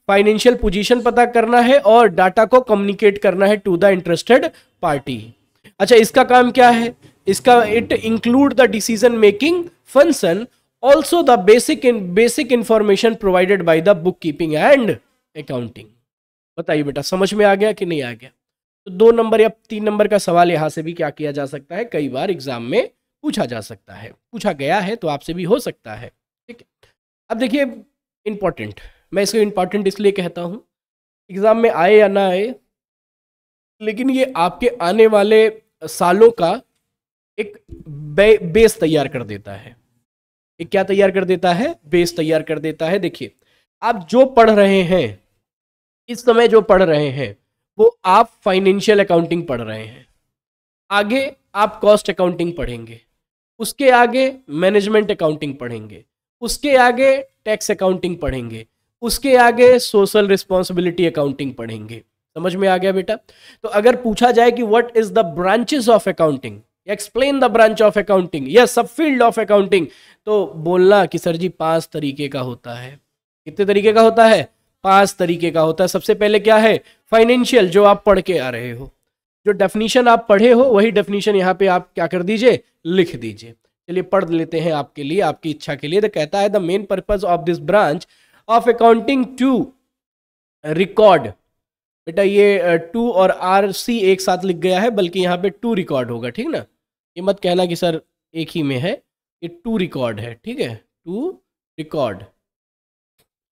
फाइनेंशियल पोजीशन पता करना है और डाटा को कम्युनिकेट करना है टू द इंटरेस्टेड पार्टी अच्छा इसका काम क्या है इसका it include the decision making function also the basic in basic information provided by the bookkeeping and accounting बताइए बेटा समझ में आ गया कि नहीं आ गया तो दो नंबर या तीन नंबर का सवाल यहाँ से भी क्या किया जा सकता है कई बार एग्जाम में पूछा जा सकता है पूछा गया है तो आपसे भी हो सकता है ठीक है अब देखिए इंपॉर्टेंट मैं इसको इंपॉर्टेंट इसलिए कहता हूँ एग्ज़ाम में आए या ना आए लेकिन ये आपके आने वाले सालों का एक बे, बेस तैयार कर देता है ये क्या तैयार कर देता है बेस तैयार कर देता है देखिए आप जो पढ़ रहे हैं इस समय जो पढ़ रहे हैं वो आप फाइनेंशियल अकाउंटिंग पढ़ रहे हैं आगे आप कॉस्ट अकाउंटिंग पढ़ेंगे उसके आगे मैनेजमेंट अकाउंटिंग पढ़ेंगे उसके आगे टैक्स अकाउंटिंग पढ़ेंगे उसके आगे सोशल रिस्पॉन्सिबिलिटी अकाउंटिंग पढ़ेंगे समझ में आ गया बेटा तो अगर पूछा जाए कि what is the branches of accounting explain the branch of accounting या सब फील्ड ऑफ अकाउंटिंग तो बोलना कि सर जी पांच तरीके का होता है कितने तरीके का होता है पांच तरीके का होता है सबसे पहले क्या है फाइनेंशियल जो आप पढ़ के आ रहे हो जो डेफिनेशन आप पढ़े हो वही डेफिनेशन यहाँ पे आप क्या कर दीजिए लिख दीजिए चलिए पढ़ लेते हैं आपके लिए आपकी इच्छा के लिए तो कहता है the main purpose of this branch of accounting to record बेटा ये टू और आर सी एक साथ लिख गया है बल्कि यहाँ पे टू रिकॉर्ड होगा ठीक ना ये मत कहना कि सर एक ही में है ये टू रिकॉर्ड है ठीक है टू रिकॉर्ड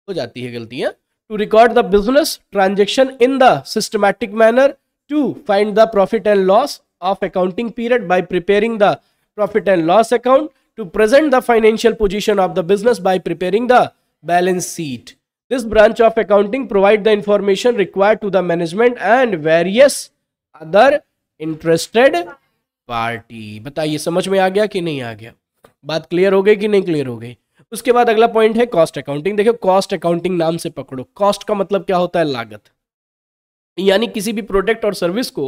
हो जाती है गलतियां to record the business transaction in the systematic manner to find the profit and loss of accounting period by preparing the profit and loss account to present the financial position of the business by preparing the balance sheet This branch of accounting provide the information required to the management and various other interested party बताइए समझ में आ गया कि नहीं आ गया बात clear हो गई कि नहीं क्लियर हो गई उसके बाद अगला पॉइंट है कॉस्ट अकाउंटिंग देखो कॉस्ट अकाउंटिंग नाम से पकड़ो कॉस्ट का मतलब क्या होता है लागत यानी किसी भी प्रोडक्ट और सर्विस को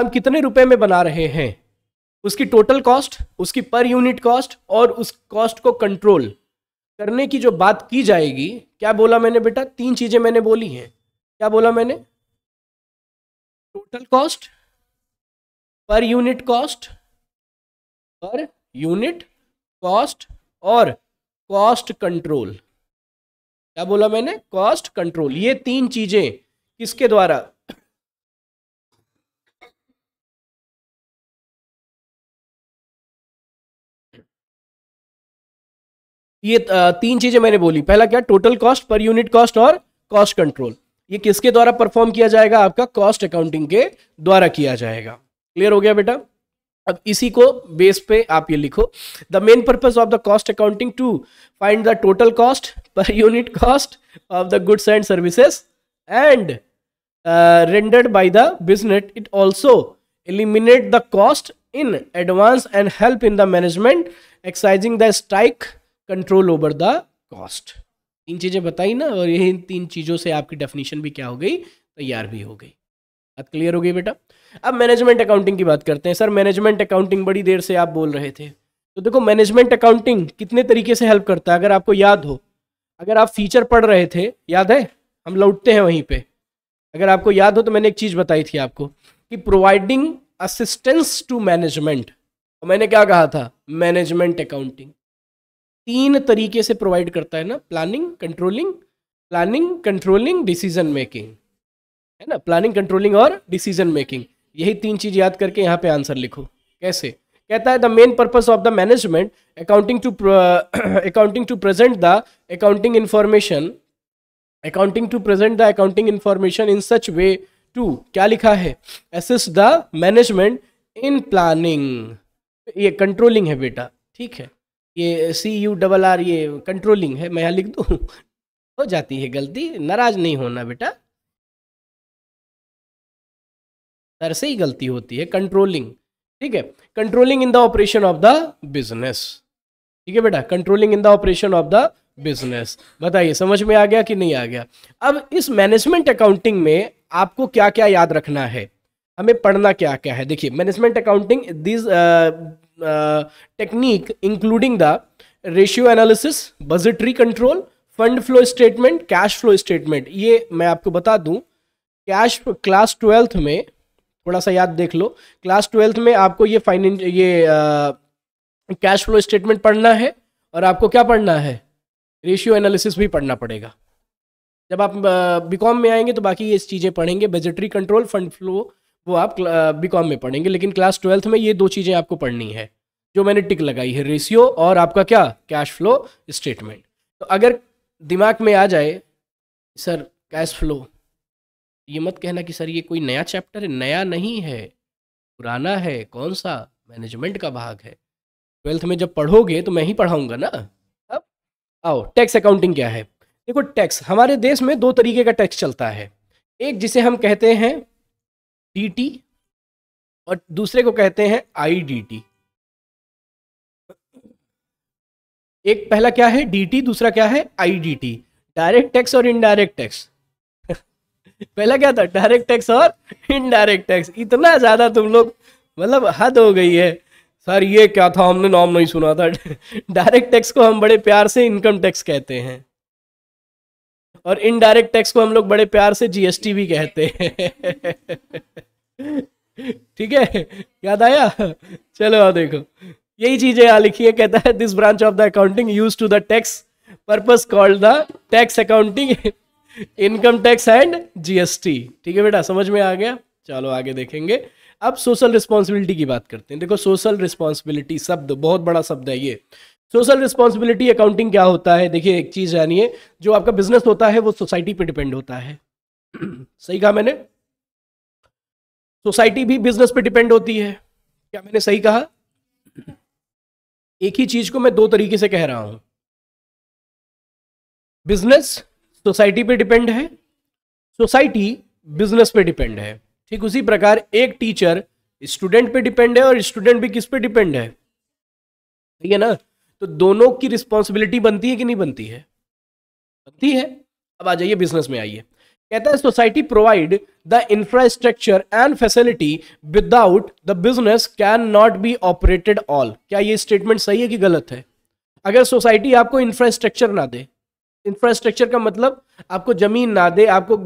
हम कितने रुपए में बना रहे हैं उसकी टोटल कॉस्ट उसकी पर यूनिट कॉस्ट और उस कॉस्ट को कंट्रोल करने की जो बात की जाएगी क्या बोला मैंने बेटा तीन चीज़ें मैंने बोली हैं क्या बोला मैंने total cost per unit cost per unit cost और कॉस्ट कंट्रोल क्या बोला मैंने कॉस्ट कंट्रोल ये तीन चीजें किसके द्वारा ये तीन चीजें मैंने बोली पहला क्या total cost per unit cost और कॉस्ट कंट्रोल ये किसके द्वारा परफॉर्म किया जाएगा आपका कॉस्ट अकाउंटिंग के द्वारा किया जाएगा क्लियर हो गया बेटा अब इसी को बेस पे आप ये लिखो the main purpose of the cost accounting to find the total cost per unit cost of the goods and services and rendered by the business it also eliminate the cost in advance and help in the management exercising the strike control over the cost तीन चीज़ें बताई ना और यही तीन चीज़ों से आपकी डेफिनेशन भी क्या हो गई तैयार भी हो गई बात क्लियर हो गई बेटा अब मैनेजमेंट अकाउंटिंग की बात करते हैं सर मैनेजमेंट अकाउंटिंग बड़ी देर से आप बोल रहे थे तो देखो मैनेजमेंट अकाउंटिंग कितने तरीके से हेल्प करता है अगर आपको याद हो अगर आप फीचर पढ़ रहे थे याद है हम लौटते हैं वहीं पे अगर आपको याद हो तो मैंने एक चीज़ बताई थी आपको कि प्रोवाइडिंग असिस्टेंस टू मैनेजमेंट और मैंने क्या कहा था मैनेजमेंट अकाउंटिंग तीन तरीके से प्रोवाइड करता है ना planning controlling planning controlling decision making है ना प्लानिंग कंट्रोलिंग और डिसीजन मेकिंग यही तीन चीज़ याद करके यहाँ पे आंसर लिखो कैसे कहता है the main purpose of the management accounting to accounting to present the accounting information accounting to present the accounting information in such way to क्या लिखा है assist the management in planning ये कंट्रोलिंग है बेटा ठीक है ये सी यू डबल आर ये कंट्रोलिंग है मैं यहाँ लिख दूँ [LAUGHS] हो जाती है गलती नाराज नहीं होना बेटा तरह से ही गलती होती है कंट्रोलिंग ठीक है controlling in the operation of the business ठीक है बेटा controlling in the operation of the business बताइए समझ में आ गया कि नहीं आ गया अब इस मैनेजमेंट अकाउंटिंग में आपको क्या क्या याद रखना है हमें पढ़ना क्या क्या है देखिए management accounting this technique including the ratio analysis budgetary control fund flow statement cash flow statement ये मैं आपको बता दूं कैश क्लास ट्वेल्थ में थोड़ा सा याद देख लो क्लास ट्वेल्थ में आपको ये फाइनेंश ये कैश फ्लो स्टेटमेंट पढ़ना है और आपको क्या पढ़ना है रेशियो एनालिसिस भी पढ़ना पड़ेगा जब आप बीकॉम में आएंगे तो बाकी ये चीज़ें पढ़ेंगे बजटरी कंट्रोल फंड फ्लो वो आप बीकॉम में पढ़ेंगे लेकिन क्लास ट्वेल्थ में ये दो चीज़ें आपको पढ़नी है जो मैंने टिक लगाई है रेशियो और आपका क्या कैश फ्लो स्टेटमेंट तो अगर दिमाग में आ जाए सर कैश फ्लो ये मत कहना कि सर ये कोई नया चैप्टर है नया नहीं है पुराना है कौन सा मैनेजमेंट का भाग है ट्वेल्थ में जब पढ़ोगे तो मैं ही पढ़ाऊंगा ना अब आओ टैक्स अकाउंटिंग क्या है देखो टैक्स हमारे देश में दो तरीके का टैक्स चलता है एक जिसे हम कहते हैं डी और दूसरे को कहते हैं आई एक पहला क्या है डी दूसरा क्या है आई डायरेक्ट टैक्स और इनडायरेक्ट टैक्स पहला क्या था डायरेक्ट टैक्स और इनडायरेक्ट टैक्स इतना ज्यादा तुम लोग मतलब हद हो गई है सर ये क्या था हमने नाम नहीं सुना था डायरेक्ट टैक्स को हम बड़े प्यार से इनकम टैक्स कहते हैं और इनडायरेक्ट टैक्स को हम लोग बड़े प्यार से जीएसटी भी कहते हैं ठीक है याद आया चलो और देखो यही चीजें यहाँ लिखी है कहता है this branch of the accounting use to the tax purpose called the tax accounting income tax and GST ठीक है बेटा समझ में आ गया चलो आगे देखेंगे अब सोशल रिस्पॉन्सिबिलिटी की बात करते हैं देखो सोशल रिस्पॉन्सिबिलिटी शब्द बहुत बड़ा शब्द है ये सोशल रिस्पॉन्सिबिलिटी अकाउंटिंग क्या होता है देखिए एक चीज़ जानिए जो आपका बिजनेस होता है वो सोसाइटी पे डिपेंड होता है [CLEARS THROAT] सही कहा मैंने सोसाइटी भी बिजनेस पे डिपेंड होती है क्या मैंने सही कहा एक ही चीज को मैं दो तरीके से कह रहा हूं बिजनेस सोसाइटी पे डिपेंड है सोसाइटी बिजनेस पे डिपेंड है ठीक उसी प्रकार एक टीचर स्टूडेंट पे डिपेंड है और स्टूडेंट भी किस पे डिपेंड है ठीक है ना तो दोनों की रिस्पॉन्सिबिलिटी बनती है कि नहीं बनती है बनती है अब आ जाइए बिजनेस में आइए कहता है society provide the infrastructure and facility without the business can not be operated all क्या ये स्टेटमेंट सही है कि गलत है अगर सोसाइटी आपको इंफ्रास्ट्रक्चर ना दे इंफ्रास्ट्रक्चर का मतलब आपको ज़मीन ना दे आपको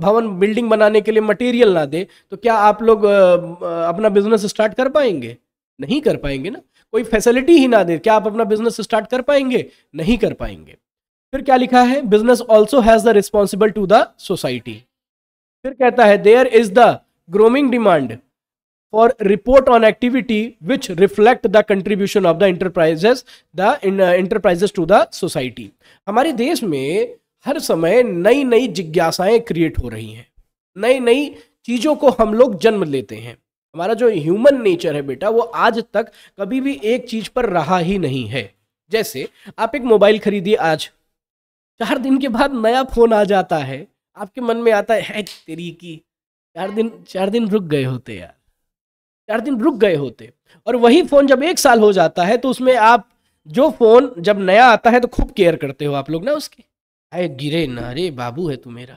भवन बिल्डिंग बनाने के लिए मटेरियल ना दे तो क्या आप लोग अपना बिजनेस स्टार्ट कर पाएंगे नहीं कर पाएंगे ना कोई फैसिलिटी ही ना दे क्या आप अपना बिजनेस स्टार्ट कर पाएंगे नहीं कर पाएंगे फिर क्या लिखा है business also has the responsible to the society फिर कहता है there is the growing demand और report on activity which reflect the contribution of the enterprises the in, to the society हमारे देश में हर समय नई नई जिज्ञासाएं क्रिएट हो रही हैं नई नई चीज़ों को हम लोग जन्म लेते हैं हमारा जो ह्यूमन नेचर है बेटा वो आज तक कभी भी एक चीज़ पर रहा ही नहीं है जैसे आप एक मोबाइल खरीदिए आज चार दिन के बाद नया फ़ोन आ जाता है आपके मन में आता है, है तेरी की चार दिन चार दिन रुक गए होते यार चार दिन रुक गए होते और वही फ़ोन जब एक साल हो जाता है तो उसमें आप जो फ़ोन जब नया आता है तो खूब केयर करते हो आप लोग ना उसकी अरे गिरे ना अरे बाबू है तू मेरा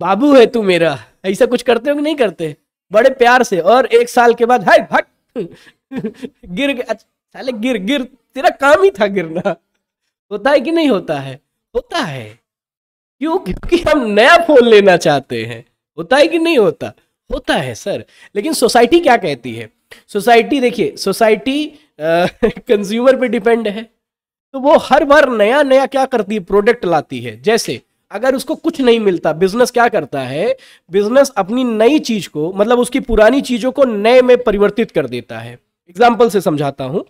बाबू है तू मेरा ऐसा कुछ करते हो कि नहीं करते बड़े प्यार से और एक साल के बाद हाय भट [LAUGHS] गिर अच्छा साले गिर गिर तेरा काम ही था गिरना होता है कि नहीं होता है होता है क्यों क्योंकि हम नया फोन लेना चाहते हैं होता है कि नहीं होता होता है सर लेकिन सोसाइटी क्या कहती है सोसाइटी देखिए सोसाइटी कंज्यूमर [LAUGHS] पे डिपेंड है तो वो हर बार नया नया क्या करती है प्रोडक्ट लाती है जैसे अगर उसको कुछ नहीं मिलता बिजनेस क्या करता है बिजनेस अपनी नई चीज को मतलब उसकी पुरानी चीजों को नए में परिवर्तित कर देता है एग्जाम्पल से समझाता हूं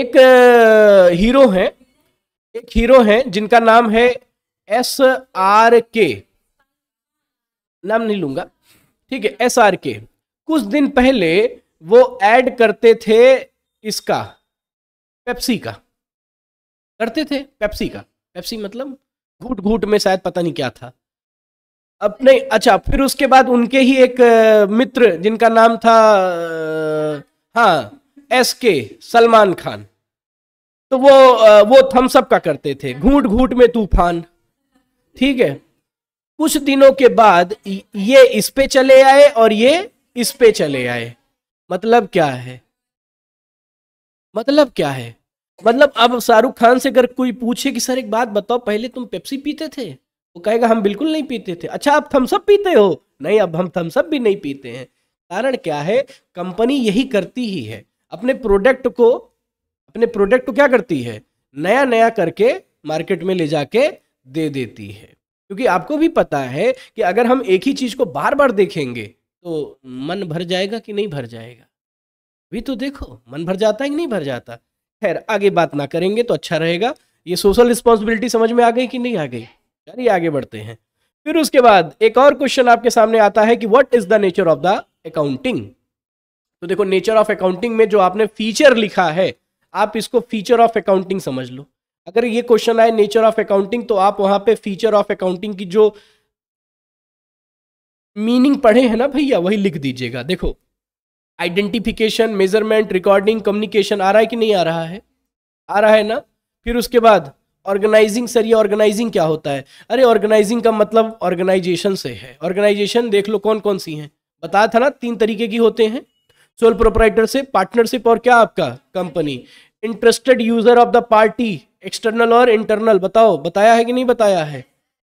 एक हीरो है एक हीरो है जिनका नाम है एस आर के नाम नहीं लूंगा ठीक है एस आर के कुछ दिन पहले वो ऐड करते थे इसका पेप्सी का करते थे पेप्सी का पेप्सी मतलब घूट घूट में शायद पता नहीं क्या था अब नहीं अच्छा फिर उसके बाद उनके ही एक मित्र जिनका नाम था हाँ एस के सलमान खान तो वो वो थम्सअप का करते थे घूट घूट में तूफान ठीक है कुछ दिनों के बाद ये इस पे चले आए और ये इस पे चले आए मतलब क्या है मतलब क्या है मतलब अब शाहरुख खान से अगर कोई पूछे कि सर एक बात बताओ पहले तुम पेप्सी पीते थे वो कहेगा हम बिल्कुल नहीं पीते थे अच्छा आप थम्सअप पीते हो नहीं अब हम थम्सअप भी नहीं पीते हैं कारण क्या है कंपनी यही करती ही है अपने प्रोडक्ट को अपने प्रोडक्ट को क्या करती है नया नया करके मार्केट में ले जाके दे देती है क्योंकि आपको भी पता है कि अगर हम एक ही चीज़ को बार बार देखेंगे तो मन भर जाएगा कि नहीं भर जाएगा भी तो देखो मन भर जाता है कि नहीं भर जाता खैर आगे बात ना करेंगे तो अच्छा रहेगा ये सोशल रिस्पॉन्सिबिलिटी समझ में आ गई कि नहीं आ गई चलिए आगे बढ़ते हैं फिर उसके बाद एक और क्वेश्चन आपके सामने आता है कि what is the nature of the accounting तो देखो नेचर ऑफ अकाउंटिंग में जो आपने फीचर लिखा है आप इसको फीचर ऑफ अकाउंटिंग समझ लो अगर ये क्वेश्चन आए नेचर ऑफ अकाउंटिंग तो आप वहां पे फीचर ऑफ अकाउंटिंग की जो मीनिंग पढ़े हैं ना भैया वही लिख दीजिएगा देखो आइडेंटिफिकेशन मेजरमेंट रिकॉर्डिंग कम्युनिकेशन आ रहा है कि नहीं आ रहा है आ रहा है ना फिर उसके बाद ऑर्गेनाइजिंग सर ये ऑर्गेनाइजिंग क्या होता है अरे ऑर्गेनाइजिंग का मतलब ऑर्गेनाइजेशन से है ऑर्गेनाइजेशन देख लो कौन कौन सी है बताया था ना तीन तरीके की होते हैं सोल प्रोपराइटरशिप पार्टनरशिप और क्या आपका company interested user of the party external और इंटरनल बताओ बताया है कि नहीं बताया है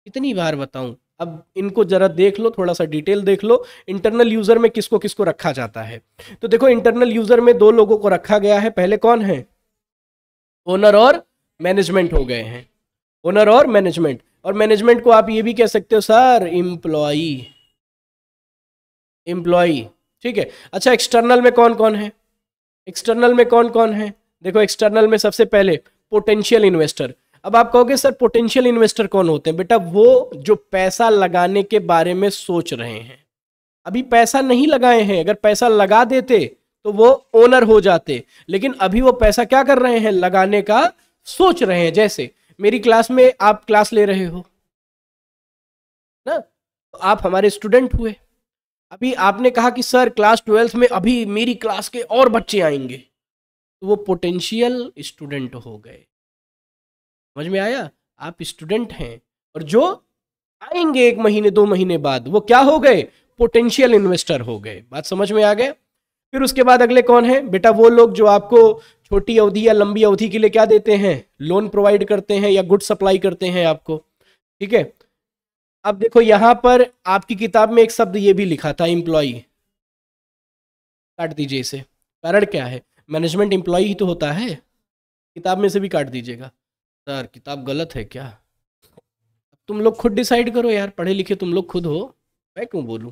कितनी बार बताऊं अब इनको जरा देख लो थोड़ा सा डिटेल देख लो इंटरनल यूजर में किसको किसको रखा जाता है तो देखो इंटरनल यूजर में दो लोगों को रखा गया है पहले कौन है ओनर और मैनेजमेंट हो गए हैं ओनर और मैनेजमेंट और मैनेजमेंट को आप ये भी कह सकते हो सर इम्प्लॉई इम्प्लॉई ठीक है अच्छा एक्सटर्नल में कौन कौन है एक्सटर्नल में कौन कौन है देखो एक्सटर्नल में सबसे पहले पोटेंशियल इन्वेस्टर अब आप कहोगे सर पोटेंशियल इन्वेस्टर कौन होते हैं बेटा वो जो पैसा लगाने के बारे में सोच रहे हैं अभी पैसा नहीं लगाए हैं अगर पैसा लगा देते तो वो ओनर हो जाते लेकिन अभी वो पैसा क्या कर रहे हैं लगाने का सोच रहे हैं जैसे मेरी क्लास में आप क्लास ले रहे हो ना तो आप हमारे स्टूडेंट हुए अभी आपने कहा कि सर क्लास ट्वेल्थ में अभी मेरी क्लास के और बच्चे आएंगे तो वो पोटेंशियल स्टूडेंट हो गए समझ में आया आप स्टूडेंट हैं और जो आएंगे एक महीने दो महीने बाद वो क्या हो गए पोटेंशियल इन्वेस्टर हो गए बात समझ में आ गए फिर उसके बाद अगले कौन है बेटा वो लोग जो आपको छोटी अवधि या लंबी अवधि के लिए क्या देते हैं लोन प्रोवाइड करते हैं या गुड सप्लाई करते हैं आपको ठीक है अब देखो यहां पर आपकी किताब में एक शब्द ये भी लिखा था इम्प्लॉय काट दीजिए इसे कारण क्या है मैनेजमेंट एम्प्लॉय ही तो होता है किताब में से भी काट दीजिएगा सर किताब गलत है क्या तुम लोग खुद डिसाइड करो यार पढ़े लिखे तुम लोग खुद हो मैं क्यों बोलूँ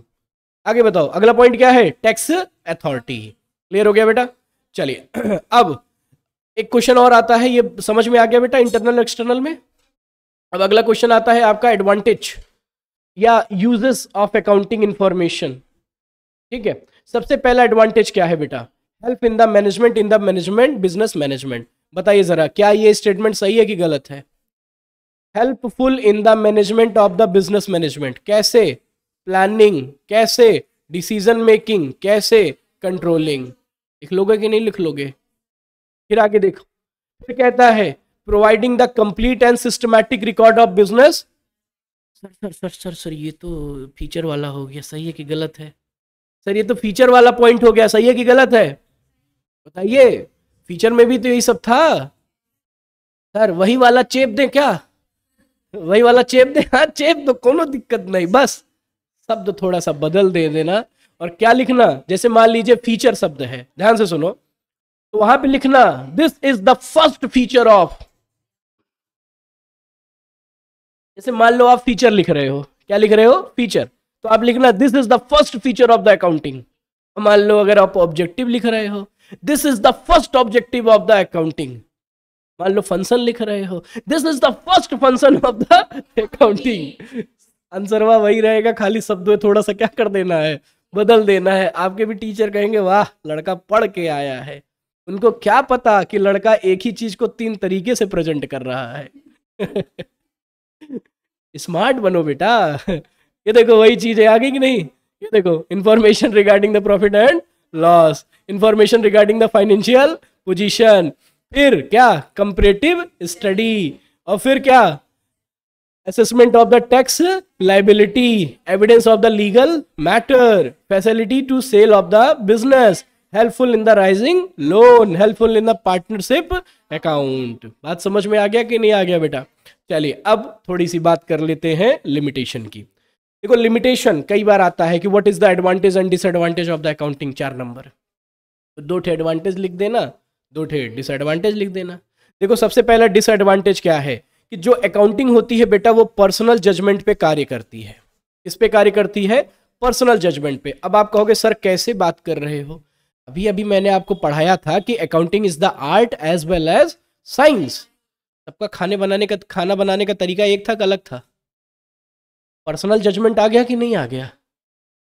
आगे बताओ अगला पॉइंट क्या है टैक्स अथॉरिटी क्लियर हो गया बेटा चलिए [CLEARS THROAT] अब एक क्वेश्चन और आता है ये समझ में आ गया बेटा इंटरनल एक्सटर्नल में अब अगला क्वेश्चन आता है आपका एडवांटेज या यूजेस ऑफ अकाउंटिंग इंफॉर्मेशन ठीक है सबसे पहला एडवांटेज क्या है बेटा help in the management in the management business management बताइए ज़रा क्या ये स्टेटमेंट सही है कि गलत है helpful in the management of the business management कैसे प्लानिंग कैसे डिसीजन मेकिंग कैसे कंट्रोलिंग लिख लोगे कि नहीं लिख लोगे फिर आगे देखो फिर कहता है providing the complete and systematic record of business sir sir sir sir sir ये तो फीचर वाला हो गया सही है कि गलत है सर ये तो फीचर वाला पॉइंट हो गया सही है कि गलत है बताइए फीचर में भी तो यही सब था सर वही वाला चेप दे क्या वही वाला चेप दे हाँ चेप दो तो कोनो दिक्कत नहीं बस शब्द थोड़ा सा बदल दे देना और क्या लिखना जैसे मान लीजिए फीचर शब्द है ध्यान से सुनो तो वहां पे लिखना this is the first feature of जैसे मान लो आप फीचर लिख रहे हो क्या लिख रहे हो फीचर तो आप लिखना this is the first feature of the accounting मान लो अगर आप ऑब्जेक्टिव लिख रहे हो this is the first objective of the accounting मान लो फंक्शन लिख रहे हो this is the first function of the accounting answer वह वही रहेगा खाली शब्द थोड़ा सा क्या कर देना है बदल देना है आपके भी टीचर कहेंगे वाह लड़का पढ़ के आया है उनको क्या पता कि लड़का एक ही चीज को तीन तरीके से प्रेजेंट कर रहा है स्मार्ट बनो बेटा ये देखो वही चीजें आ गई कि नहीं ये देखो information regarding the profit and loss information regarding the financial position फिर क्या कंपरेटिव स्टडी और फिर क्या assessment of the tax liability evidence of the legal matter facility to sale of the business helpful in the raising loan helpful in the partnership account बात समझ में आ गया कि नहीं आ गया बेटा चलिए अब थोड़ी सी बात कर लेते हैं लिमिटेशन की देखो लिमिटेशन कई बार आता है कि what is the advantage and disadvantage of the accounting चार नंबर तो दो ठे एडवांटेज लिख देना दो ठे डिसएडवांटेज लिख देना देखो सबसे पहला डिसएडवांटेज क्या है कि जो अकाउंटिंग होती है बेटा वो पर्सनल जजमेंट पे कार्य करती है किस पे कार्य करती है पर्सनल जजमेंट पे अब आप कहोगे सर कैसे बात कर रहे हो अभी अभी मैंने आपको पढ़ाया था कि accounting is the art as well as science सबका खाने बनाने का खाना बनाने का तरीका एक था अलग था पर्सनल जजमेंट आ गया कि नहीं आ गया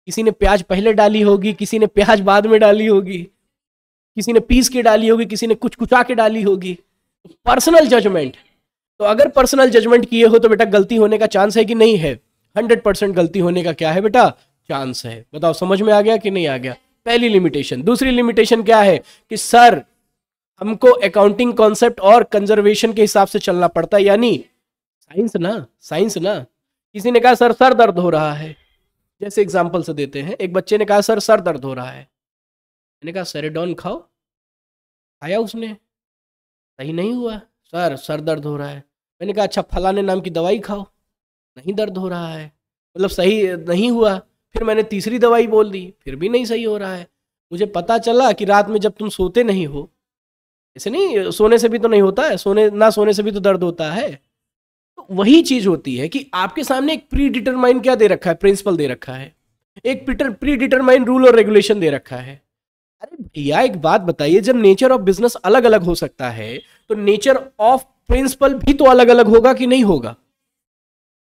किसी ने प्याज पहले डाली होगी किसी ने प्याज बाद में डाली होगी किसी ने पीस के डाली होगी किसी ने कुछ कुचा के डाली होगी पर्सनल तो जजमेंट तो अगर पर्सनल जजमेंट किए हो तो बेटा गलती होने का चांस है कि नहीं है हंड्रेड परसेंट गलती होने का क्या है बेटा चांस है बताओ समझ में आ गया कि नहीं आ गया पहली लिमिटेशन दूसरी लिमिटेशन क्या है कि सर हमको अकाउंटिंग कॉन्सेप्ट और कंजर्वेशन के हिसाब से चलना पड़ता है यानी साइंस ना साइंस ना किसी ने कहा सर सर दर्द हो रहा है जैसे एग्जाम्पल से देते हैं एक बच्चे ने कहा सर सर दर्द हो रहा है मैंने कहा सरेडॉन खाओ खाया उसने सही नहीं हुआ सर सर दर्द हो रहा है मैंने कहा अच्छा फलाने नाम की दवाई खाओ नहीं दर्द हो रहा है मतलब सही नहीं हुआ फिर मैंने तीसरी दवाई बोल दी फिर भी नहीं सही हो रहा है मुझे पता चला कि रात में जब तुम सोते नहीं हो ऐसे नहीं सोने से भी तो नहीं होता है सोने ना सोने से भी तो दर्द होता है तो वही चीज़ होती है कि आपके सामने एक प्री डिटरमाइन क्या दे रखा है प्रिंसिपल दे रखा है एक प्री डिटरमाइन रूल और रेगुलेशन दे रखा है अरे भैया एक बात बताइए जब नेचर ऑफ बिजनेस अलग अलग हो सकता है तो नेचर ऑफ प्रिंसिपल भी तो अलग अलग होगा कि नहीं होगा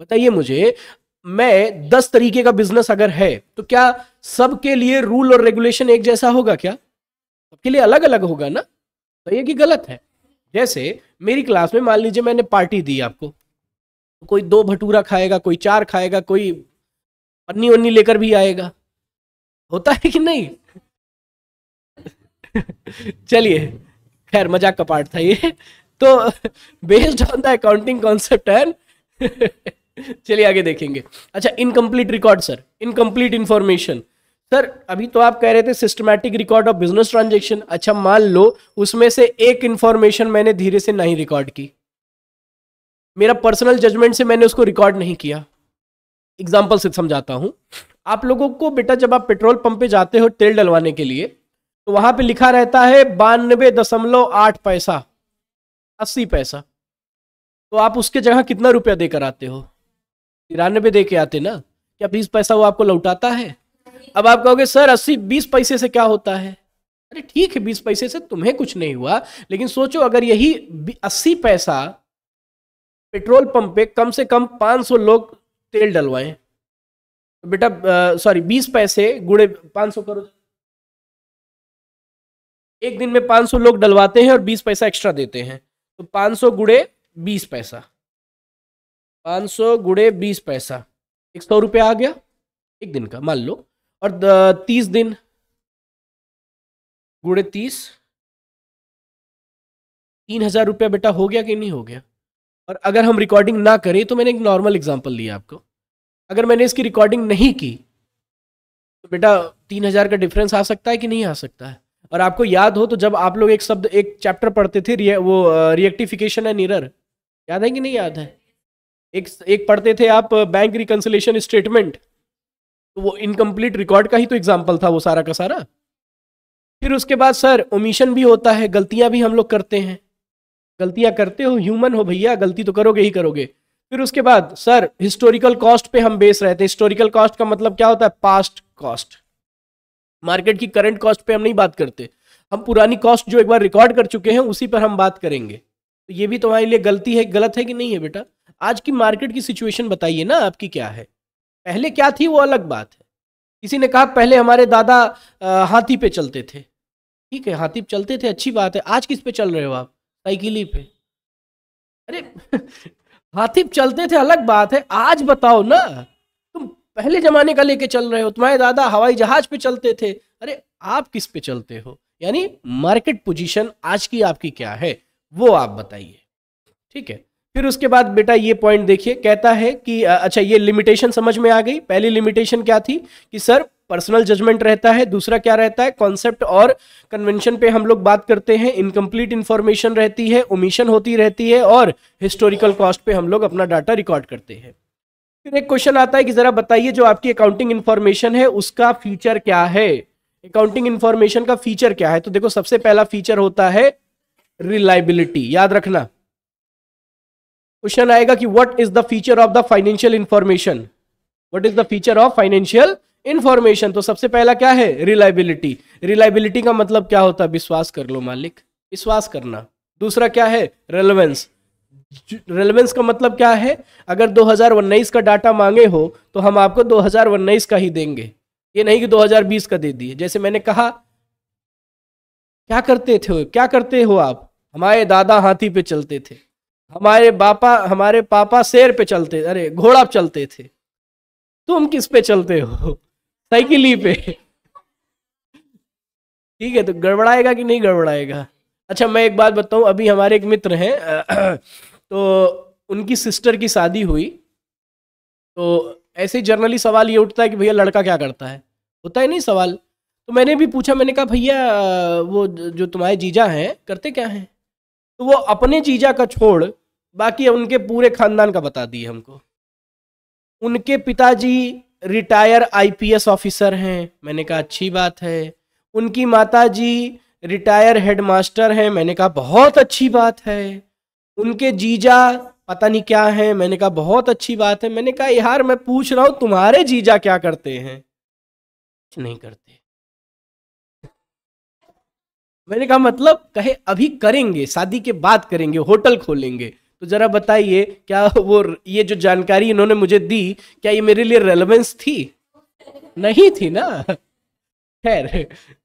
बताइए मुझे मैं दस तरीके का बिजनेस अगर है तो क्या सबके लिए रूल और रेगुलेशन एक जैसा होगा क्या सबके लिए अलग अलग होगा ना तो ये कि गलत है जैसे मेरी क्लास में मान लीजिए मैंने पार्टी दी आपको तो कोई दो भटूरा खाएगा कोई चार खाएगा कोई पन्नी उन्नी लेकर भी आएगा होता है कि नहीं [LAUGHS] चलिए खैर मजाक का पार्ट था ये तो based on the accounting concept है चलिए आगे देखेंगे अच्छा incomplete record sir incomplete information sir अभी तो आप कह रहे थे systematic record of business transaction अच्छा मान लो उसमें से एक इंफॉर्मेशन मैंने धीरे से नहीं रिकॉर्ड की मेरा पर्सनल जजमेंट से मैंने उसको रिकॉर्ड नहीं किया एग्जाम्पल से समझाता हूँ आप लोगों को बेटा जब आप पेट्रोल पंप पे जाते हो तेल डलवाने के लिए तो वहां पे लिखा रहता है बानवे दशमलव आठ पैसा अस्सी पैसा तो आप उसके जगह कितना रुपया देकर आते हो तिरानबे दे के आते ना क्या बीस पैसा वो आपको लौटाता है अब आप कहोगे सर अस्सी बीस पैसे से क्या होता है अरे ठीक है बीस पैसे से तुम्हें कुछ नहीं हुआ लेकिन सोचो अगर यही अस्सी पैसा पेट्रोल पंप पे कम से कम पाँच सौ लोग तेल डलवाएं तो बेटा सॉरी बीस पैसे गुड़े पाँच सौ करो एक दिन में 500 लोग डलवाते हैं और 20 पैसा एक्स्ट्रा देते हैं तो 500 सौ गुड़े बीस पैसा 500 सौ गुड़े बीस पैसा एक सौ रुपया आ गया एक दिन का मान लो और तीस दिन गुड़े तीस तीन हजार रुपया बेटा हो गया कि नहीं हो गया और अगर हम रिकॉर्डिंग ना करें तो मैंने एक नॉर्मल एग्जाम्पल लिया आपको अगर मैंने इसकी रिकॉर्डिंग नहीं की तो बेटा तीन हजार का डिफरेंस आ सकता है कि नहीं आ सकता है और आपको याद हो तो जब आप लोग एक शब्द एक चैप्टर पढ़ते थे रिय, वो रिएक्टिफिकेशन एंड निरर याद है कि नहीं याद है एक एक पढ़ते थे आप बैंक रिकन्सिलेशन स्टेटमेंट तो वो इनकम्प्लीट रिकॉर्ड का ही तो एग्जाम्पल था वो सारा का सारा फिर उसके बाद सर ओमिशन भी होता है गलतियां भी हम लोग करते हैं गलतियां करते हो ह्यूमन हो भैया गलती तो करोगे ही करोगे फिर उसके बाद सर हिस्टोरिकल कॉस्ट पे हम बेस रहते हैं हिस्टोरिकल कॉस्ट का मतलब क्या होता है पास्ट कॉस्ट मार्केट की करंट कॉस्ट पे हम नहीं बात करते हम पुरानी कॉस्ट जो एक बार रिकॉर्ड कर चुके हैं उसी पर हम बात करेंगे तो ये भी तुम्हारे लिए गलती है गलत है कि नहीं है बेटा आज की मार्केट की सिचुएशन बताइए ना आपकी क्या है पहले क्या थी वो अलग बात है किसी ने कहा पहले हमारे दादा हाथी पे चलते थे ठीक है हाथी पे चलते थे अच्छी बात है आज किस पे चल रहे हो आप साइकिल पे अरे [LAUGHS] हाथी पे चलते थे अलग बात है आज बताओ ना पहले जमाने का लेके चल रहे हो तुम्हारे दादा हवाई जहाज पे चलते थे अरे आप किस पे चलते हो यानी मार्केट पोजीशन आज की आपकी क्या है वो आप बताइए ठीक है फिर उसके बाद बेटा ये पॉइंट देखिए कहता है कि अच्छा ये लिमिटेशन समझ में आ गई पहली लिमिटेशन क्या थी कि सर पर्सनल जजमेंट रहता है दूसरा क्या रहता है कॉन्सेप्ट और कन्वेंशन पे हम लोग बात करते हैं इनकम्प्लीट इन्फॉर्मेशन रहती है ओमिशन होती रहती है और हिस्टोरिकल कॉस्ट पे हम लोग अपना डाटा रिकॉर्ड करते हैं फिर एक क्वेश्चन आता है कि जरा बताइए जो आपकी अकाउंटिंग इन्फॉर्मेशन है उसका फीचर क्या है अकाउंटिंग इन्फॉर्मेशन का फीचर क्या है तो देखो सबसे पहला फीचर होता है रिलायबिलिटी याद रखना क्वेश्चन आएगा कि what is the feature of the financial information what is the feature of financial information तो सबसे पहला क्या है रिलायबिलिटी रिलायबिलिटी का मतलब क्या होता है विश्वास कर लो मालिक विश्वास करना दूसरा क्या है रेलिवेंस रेलिवेंस का मतलब क्या है अगर दो का डाटा मांगे हो तो हम आपको दो का ही देंगे ये नहीं कि 2020 का दे दिए जैसे मैंने कहा क्या करते थे क्या करते हो आप हमारे दादा हाथी पे चलते थे हमारे बापा हमारे पापा शेर पे चलते अरे घोड़ा चलते थे तुम किस पे चलते हो साइकिल ही पे ठीक है तो गड़बड़ाएगा कि नहीं गड़बड़ाएगा अच्छा मैं एक बात बताऊं अभी हमारे एक मित्र हैं तो उनकी सिस्टर की शादी हुई तो ऐसे जर्नली सवाल ये उठता है कि भैया लड़का क्या करता है होता है नहीं सवाल तो मैंने भी पूछा मैंने कहा भैया वो जो तुम्हारे जीजा हैं करते क्या हैं तो वो अपने जीजा का छोड़ बाकी उनके पूरे खानदान का बता दिए हमको उनके पिताजी रिटायर आईपीएस ऑफिसर हैं मैंने कहा अच्छी बात है उनकी माताजी रिटायर हेडमास्टर हैं मैंने कहा बहुत अच्छी बात है उनके जीजा पता नहीं क्या है मैंने कहा बहुत अच्छी बात है मैंने कहा यार मैं पूछ रहा हूँ तुम्हारे जीजा क्या करते हैं कुछ नहीं करते [LAUGHS] मैंने कहा मतलब कहे अभी करेंगे शादी के बाद करेंगे होटल खोलेंगे तो जरा बताइए क्या वो ये जो जानकारी इन्होंने मुझे दी क्या ये मेरे लिए रेलेवेंस थी नहीं थी ना [LAUGHS] खैर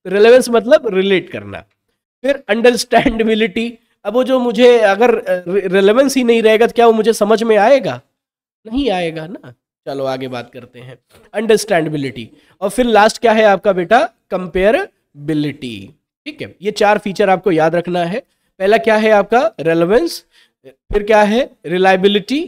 रेलेवेंस मतलब रिलेट करना फिर अंडरस्टैंडबिलिटी अब वो जो मुझे अगर रेलेवेंस ही नहीं रहेगा तो क्या वो मुझे समझ में आएगा नहीं आएगा ना चलो आगे बात करते हैं अंडरस्टैंडबिलिटी और फिर लास्ट क्या है आपका बेटा कंपेयरबिलिटी ठीक है ये चार फीचर आपको याद रखना है पहला क्या है आपका रेलेवेंस फिर क्या है रिलायबिलिटी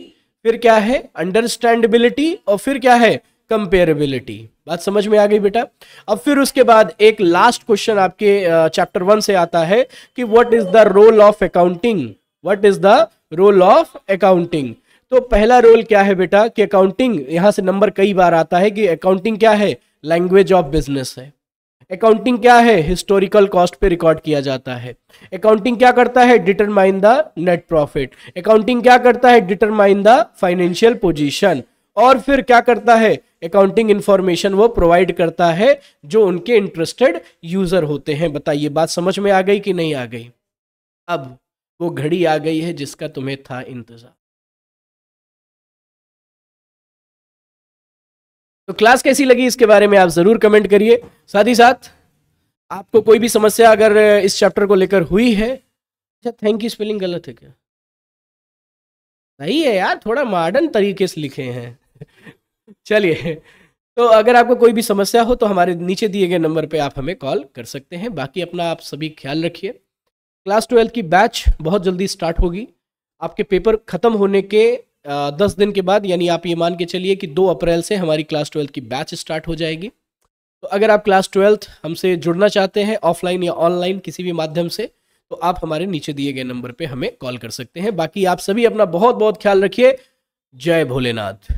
फिर क्या है अंडरस्टैंडबिलिटी और फिर क्या है कंपेरेबिलिटी बात समझ में आ गई बेटा अब फिर उसके बाद एक लास्ट क्वेश्चन आपके चैप्टर वन से आता है कि what is the role of accounting what is the role of accounting तो पहला रोल क्या है बेटा कि अकाउंटिंग यहां से नंबर कई बार आता है कि अकाउंटिंग क्या है लैंग्वेज ऑफ बिजनेस है अकाउंटिंग क्या है हिस्टोरिकल कॉस्ट पे रिकॉर्ड किया जाता है अकाउंटिंग क्या करता है determine the net profit accounting क्या करता है डिटरमाइन द फाइनेंशियल पोजीशन और फिर क्या करता है अकाउंटिंग इन्फॉर्मेशन वो प्रोवाइड करता है जो उनके इंटरेस्टेड यूज़र होते हैं बताइए बात समझ में आ गई कि नहीं आ गई अब वो घड़ी आ गई है जिसका तुम्हें था इंतज़ार तो क्लास कैसी लगी इसके बारे में आप ज़रूर कमेंट करिए साथ ही साथ आपको कोई भी समस्या अगर इस चैप्टर को लेकर हुई है अच्छा थैंक यू स्पेलिंग गलत है क्या सही है यार थोड़ा मॉडर्न तरीके से लिखे हैं चलिए तो अगर आपको कोई भी समस्या हो तो हमारे नीचे दिए गए नंबर पे आप हमें कॉल कर सकते हैं बाकी अपना आप सभी ख्याल रखिए क्लास ट्वेल्थ की बैच बहुत जल्दी स्टार्ट होगी आपके पेपर ख़त्म होने के दस दिन के बाद यानी आप ये मान के चलिए कि दो अप्रैल से हमारी क्लास ट्वेल्थ की बैच स्टार्ट हो जाएगी तो अगर आप क्लास ट्वेल्थ हमसे जुड़ना चाहते हैं ऑफलाइन या ऑनलाइन किसी भी माध्यम से तो आप हमारे नीचे दिए गए नंबर पे हमें कॉल कर सकते हैं बाकी आप सभी अपना बहुत बहुत ख्याल रखिए जय भोलेनाथ